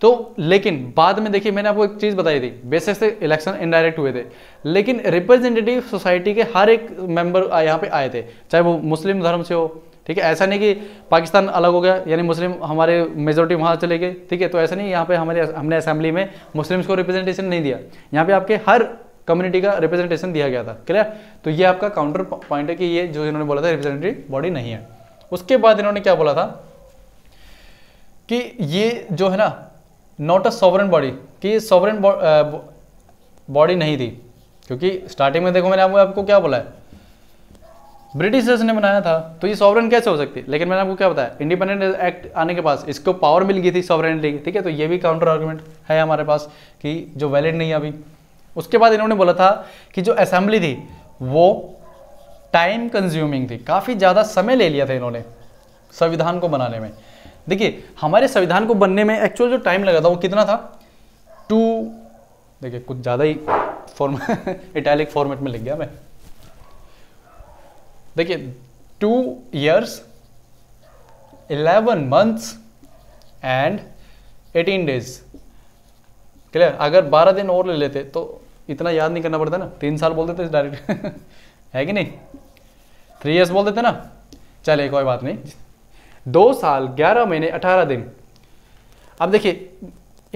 तो लेकिन बाद में देखिए मैंने आपको एक चीज़ बताई थी बेसिस से इलेक्शन इनडायरेक्ट हुए थे लेकिन रिप्रेजेंटेटिव सोसाइटी के हर एक मेंबर यहाँ पे आए थे चाहे वो मुस्लिम धर्म से हो ठीक है ऐसा नहीं कि पाकिस्तान अलग हो गया यानी मुस्लिम हमारे मेजोरिटी वहाँ चले गए ठीक है तो ऐसा नहीं यहाँ पे हमारे हमने असेंबली में मुस्लिम्स को रिप्रेजेंटेशन नहीं दिया यहाँ पे आपके हर कम्युनिटी का रिप्रेजेंटेशन दिया गया था क्लियर तो ये आपका काउंटर पॉइंट है कि ये जो इन्होंने बोला था रिप्रेजेंटेटिव बॉडी नहीं है उसके बाद इन्होंने क्या बोला था कि ये जो है ना नॉट अ सॉवरन बॉडी कि ये सॉवरन बॉडी नहीं थी क्योंकि स्टार्टिंग में देखो मैंने आपको आपको क्या बोला है ब्रिटिशर्स ने बनाया था तो ये सॉवरन कैसे हो सकती है लेकिन मैंने आपको क्या बताया इंडिपेंडेंट एक्ट आने के पास इसको पावर मिल गई थी सॉवरेनली ठीक है तो ये भी काउंटर आर्ग्यूमेंट है हमारे पास कि जो वैलिड नहीं है अभी उसके बाद इन्होंने बोला था कि जो असेंबली थी वो टाइम कंज्यूमिंग थी काफ़ी ज़्यादा समय ले लिया था इन्होंने संविधान को बनाने में देखिए हमारे संविधान को बनने में एक्चुअल जो टाइम लगा था वो कितना था टू देखिए कुछ ज़्यादा ही फॉर्म इटैलिक फॉर्मेट में लिख गया मैं देखिए two years eleven months and eighteen days clear अगर बारह दिन और ले लेते तो इतना याद नहीं करना पड़ता ना तीन साल बोल देते डायरेक्ट है कि नहीं थ्री ईयर्स बोल देते ना चले कोई बात नहीं दो साल ग्यारह महीने अठारह दिन अब देखिए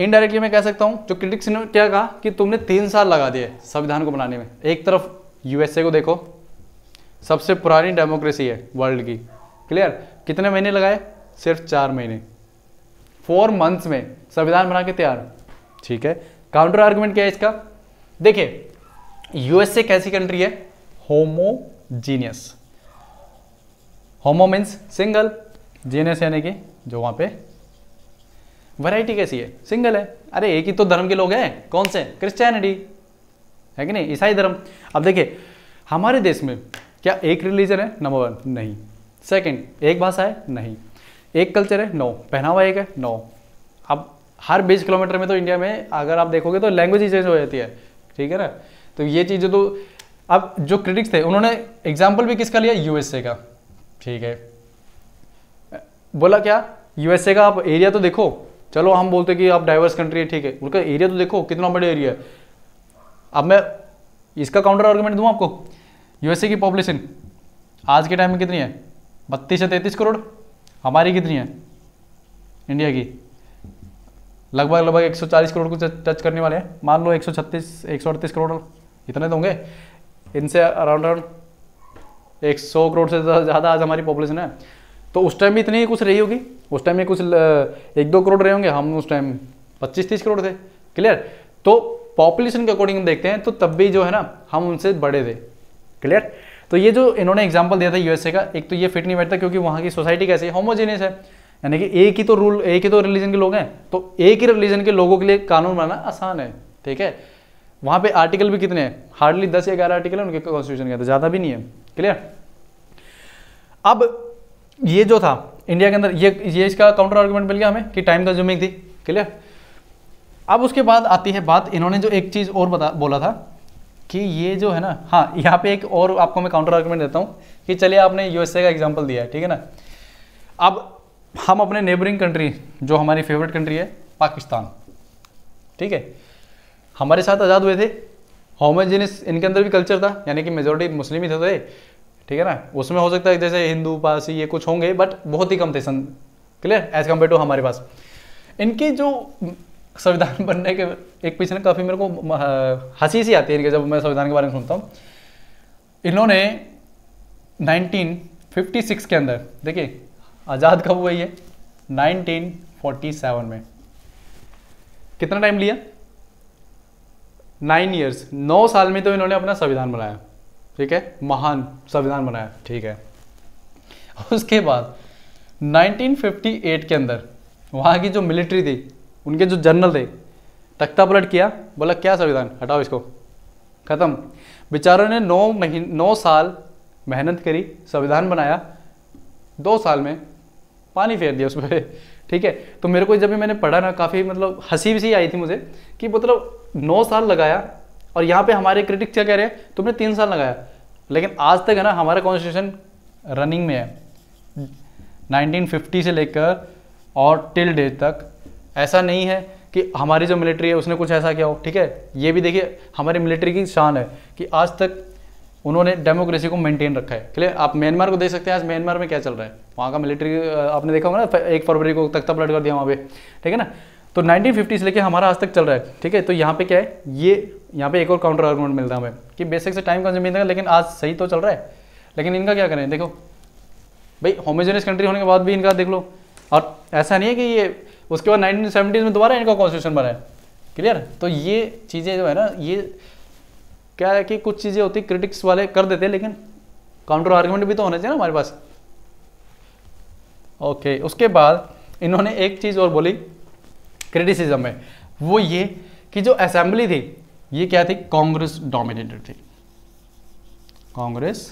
इनडायरेक्टली मैं कह सकता हूँ जो क्रिटिक्स ने क्या कहा कि तुमने तीन साल लगा दिए संविधान को बनाने में एक तरफ यूएसए को देखो सबसे पुरानी डेमोक्रेसी है वर्ल्ड की क्लियर कितने महीने लगाए सिर्फ चार महीने फोर मंथ्स में संविधान बना के तैयार ठीक है काउंटर आर्गूमेंट क्या है इसका देखिए यूएसए कैसी कंट्री है homogeneous homo means single genius यानी कि जो वहां पे वैरायटी कैसी है सिंगल है अरे एक ही तो धर्म के लोग हैं कौन से क्रिश्चियनिटी है कि नहीं ईसाई धर्म अब देखिए हमारे देश में क्या एक रिलीजन है नंबर वन नहीं सेकंड एक भाषा है नहीं एक कल्चर है नो पहनावा एक है नो अब हर बीस किलोमीटर में तो इंडिया में अगर आप देखोगे तो लैंग्वेज ही चेंज हो जाती है ठीक है ना तो ये चीज तो अब जो क्रिटिक्स थे उन्होंने एग्जाम्पल भी किसका लिया यूएसए का ठीक है बोला क्या यूएसए का आप एरिया तो देखो चलो हम बोलते कि आप डाइवर्स कंट्री है ठीक है उनका एरिया तो देखो कितना बड़ा एरिया है अब मैं इसका काउंटर आर्ग्यूमेंट दूँ आपको यूएसए की पॉपुलेशन आज के टाइम में कितनी है बत्तीस से तैंतीस करोड़ हमारी कितनी है इंडिया की लगभग लगभग 140 करोड़ को टच करने वाले हैं मान लो 136 138 करोड़ इतने दोगे तो इनसे अराउंड अराउंड एक सौ करोड़ से ज़्यादा आज हमारी पॉपुलेशन है तो उस टाइम भी इतनी ही कुछ रही होगी उस टाइम में कुछ एक दो करोड़ रहे होंगे हम उस टाइम पच्चीस तीस करोड़ थे क्लियर तो पॉपुलेशन के अकॉर्डिंग हम देखते हैं तो तब भी जो है ना हम उनसे बड़े थे क्लियर तो ये जो इन्होंने एग्जाम्पल दिया था यूएसए का एक तो ये फिट नहीं बैठता क्योंकि वहाँ की सोसाइटी कैसी होमोजेनियस है यानी कि एक ही तो रूल एक ही तो रिलीजन के लोग हैं तो एक ही रिलीजन के लोगों के लिए कानून बनाना आसान है ठीक है वहाँ पे आर्टिकल भी कितने हैं हार्डली दस या ग्यारह आर्टिकल है उनके कॉन्स्टिट्यूशन के तो ज़्यादा भी नहीं है क्लियर अब ये जो था इंडिया के अंदर ये ये इसका काउंटर आर्गूमेंट मिल गया हमें कि टाइम कंज्यूमिंग थी क्लियर अब उसके बाद आती है बात इन्होंने जो एक चीज़ और बता बोला था कि ये जो है ना हाँ यहाँ पे एक और आपको मैं काउंटर आर्गूमेंट देता हूँ कि चलिए आपने यूएसए का एग्जाम्पल दिया है ठीक है ना अब हम अपने नेबरिंग कंट्री जो हमारी फेवरेट कंट्री है पाकिस्तान ठीक है हमारे साथ आज़ाद हुए थे होमोजीनियस इनके अंदर भी कल्चर था यानी कि मेजोरिटी मुस्लिम ही थे तो ठीक है ना उसमें हो सकता है जैसे हिंदू पारसी ये कुछ होंगे बट बहुत ही कम थे सन क्लियर एज कम्पेयर टू हमारे पास इनकी जो संविधान बनने के एक पीछे ना काफ़ी मेरे को हंसी सी आती है जब मैं संविधान के बारे में सुनता हूँ इन्होंने 1956 के अंदर देखिए आज़ाद कब हुई है 1947 में कितना टाइम लिया नाइन ईयर्स नौ साल में तो इन्होंने अपना संविधान बनाया ठीक है महान संविधान बनाया ठीक है उसके बाद 1958 के अंदर वहाँ की जो मिलिट्री थी उनके जो जर्नल थे तख्ता पलट किया बोला क्या संविधान हटाओ इसको ख़त्म बेचारों ने नौ महीने नौ साल मेहनत करी संविधान बनाया दो साल में पानी फेर दिया उस पर ठीक है तो मेरे को जब भी मैंने पढ़ा ना काफ़ी मतलब हंसी सी आई थी मुझे कि मतलब नौ साल लगाया और यहाँ पे हमारे क्रिटिक्स क्या कह रहे हैं तुमने तीन साल लगाया लेकिन आज तक है ना हमारा कॉन्स्टिट्यूशन रनिंग में है 1950 से लेकर और टिल डेट तक ऐसा नहीं है कि हमारी जो मिलिट्री है उसने कुछ ऐसा किया हो ठीक है ये भी देखिए हमारी मिलिट्री की शान है कि आज तक उन्होंने डेमोक्रेसी को मेंटेन रखा है क्लियर आप म्यांमार को देख सकते हैं आज म्यांमार में क्या चल रहा है वहाँ का मिलिट्री आपने देखा होगा ना एक फरवरी को तख्ता पलट कर दिया वहाँ पे ठीक है ना तो फिफ्टी से लेके हमारा आज तक चल रहा है ठीक है तो यहाँ पे क्या है ये यहाँ पे एक और काउंटर आर्गूमेंट मिलता है हमें कि बेसिक से टाइम कंज्यूमिंग था लेकिन आज सही तो चल रहा है लेकिन इनका क्या करें देखो भाई होमोजेनियस कंट्री होने के बाद भी इनका देख लो और ऐसा नहीं है कि ये उसके बाद नाइनटीन में दोबारा इनका कॉन्स्टिट्यूशन बना है क्लियर तो ये चीज़ें जो है ना ये क्या है कि कुछ चीज़ें होती क्रिटिक्स वाले कर देते हैं लेकिन काउंटर आर्ग्यूमेंट भी तो होने चाहिए ना हमारे पास ओके okay, उसके बाद इन्होंने एक चीज़ और बोली क्रिटिसिज्म में वो ये कि जो असेंबली थी ये क्या थी कांग्रेस डोमिनेटेड थी कांग्रेस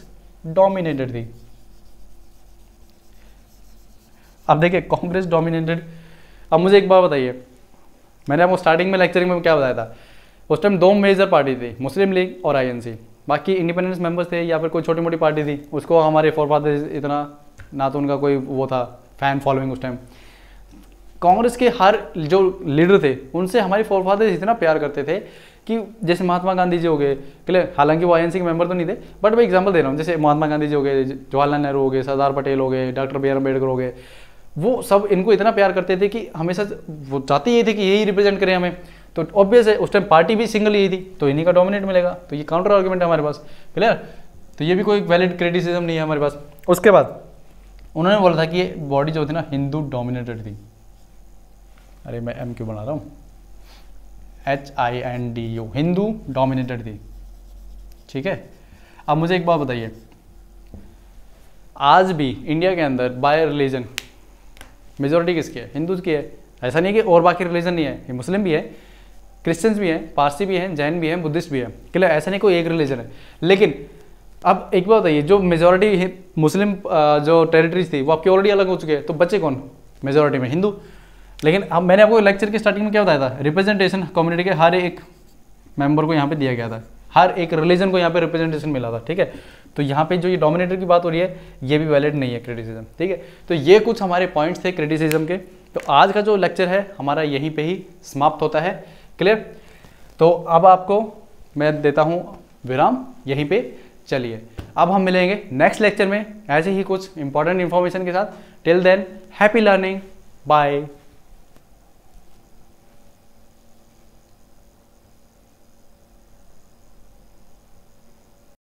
डोमिनेटेड थी अब देखिए कांग्रेस डोमिनेटेड अब मुझे एक बात बताइए मैंने आपको स्टार्टिंग में लेक्चरिंग में क्या बताया था उस टाइम दो मेजर पार्टी थी मुस्लिम लीग और आईएनसी बाकी इंडिपेंडेंस मेंबर्स थे या फिर कोई छोटी मोटी पार्टी थी उसको हमारे फोर फादर्स इतना ना तो उनका कोई वो था फैन फॉलोइंग उस टाइम कांग्रेस के हर जो लीडर थे उनसे हमारे फोर फादर्स इतना प्यार करते थे कि जैसे महात्मा गांधी जी हो गए क्लियर हालांकि वो आई के मेंबर तो नहीं थे बट मैं एग्जांपल दे रहा हूँ जैसे महात्मा गांधी जी हो गए जवाहरलाल नेहरू हो गए सरदार पटेल हो गए डॉक्टर बी आर अम्बेडकर हो गए वो सब इनको इतना प्यार करते थे कि हमेशा वो चाहते ये थे कि यही रिप्रेजेंट करें हमें तो ऑब्वियस है उस टाइम पार्टी भी सिंगल यही थी तो इन्हीं का डोमिनेट मिलेगा तो ये काउंटर आर्ग्यूमेंट है हमारे पास क्लियर तो ये भी कोई वैलिड क्रिटिसिज्म नहीं है हमारे पास उसके बाद उन्होंने बोला था कि ये बॉडी जो थी ना हिंदू डोमिनेटेड थी अरे मैं एम क्यू बना रहा हूँ H I N D U Hindu dominated थी ठीक है अब मुझे एक बात बताइए आज भी इंडिया के अंदर बाय रिलीजन मेजोरिटी किसकी है हिंदूज की है ऐसा नहीं कि और बाकी रिलीजन नहीं है ये मुस्लिम भी है क्रिश्चियंस भी हैं पारसी भी हैं जैन भी हैं बुद्धिस्ट भी हैं क्लियर ऐसा नहीं कोई एक रिलीजन है लेकिन अब एक बात बताइए जो मेजोरिटी मुस्लिम जो टेरिटरीज थी वो आपकी ऑलरेडी अलग हो चुके हैं तो बच्चे कौन मेजोरिटी में हिंदू लेकिन अब मैंने आपको लेक्चर के स्टार्टिंग में क्या बताया था रिप्रेजेंटेशन कम्युनिटी के हर एक मेंबर को यहाँ पे दिया गया था हर एक रिलीजन को यहाँ पे रिप्रेजेंटेशन मिला था ठीक है तो यहाँ पे जो ये डोमिनेटर की बात हो रही है ये भी वैलिड नहीं है क्रिटिसिज्म ठीक है तो ये कुछ हमारे पॉइंट्स थे क्रिटिसिज्म के तो आज का जो लेक्चर है हमारा यहीं पे ही समाप्त होता है क्लियर तो अब आपको मैं देता हूँ विराम यहीं पे चलिए अब हम मिलेंगे नेक्स्ट लेक्चर में ऐसे ही कुछ इंपॉर्टेंट इन्फॉर्मेशन के साथ till then happy learning bye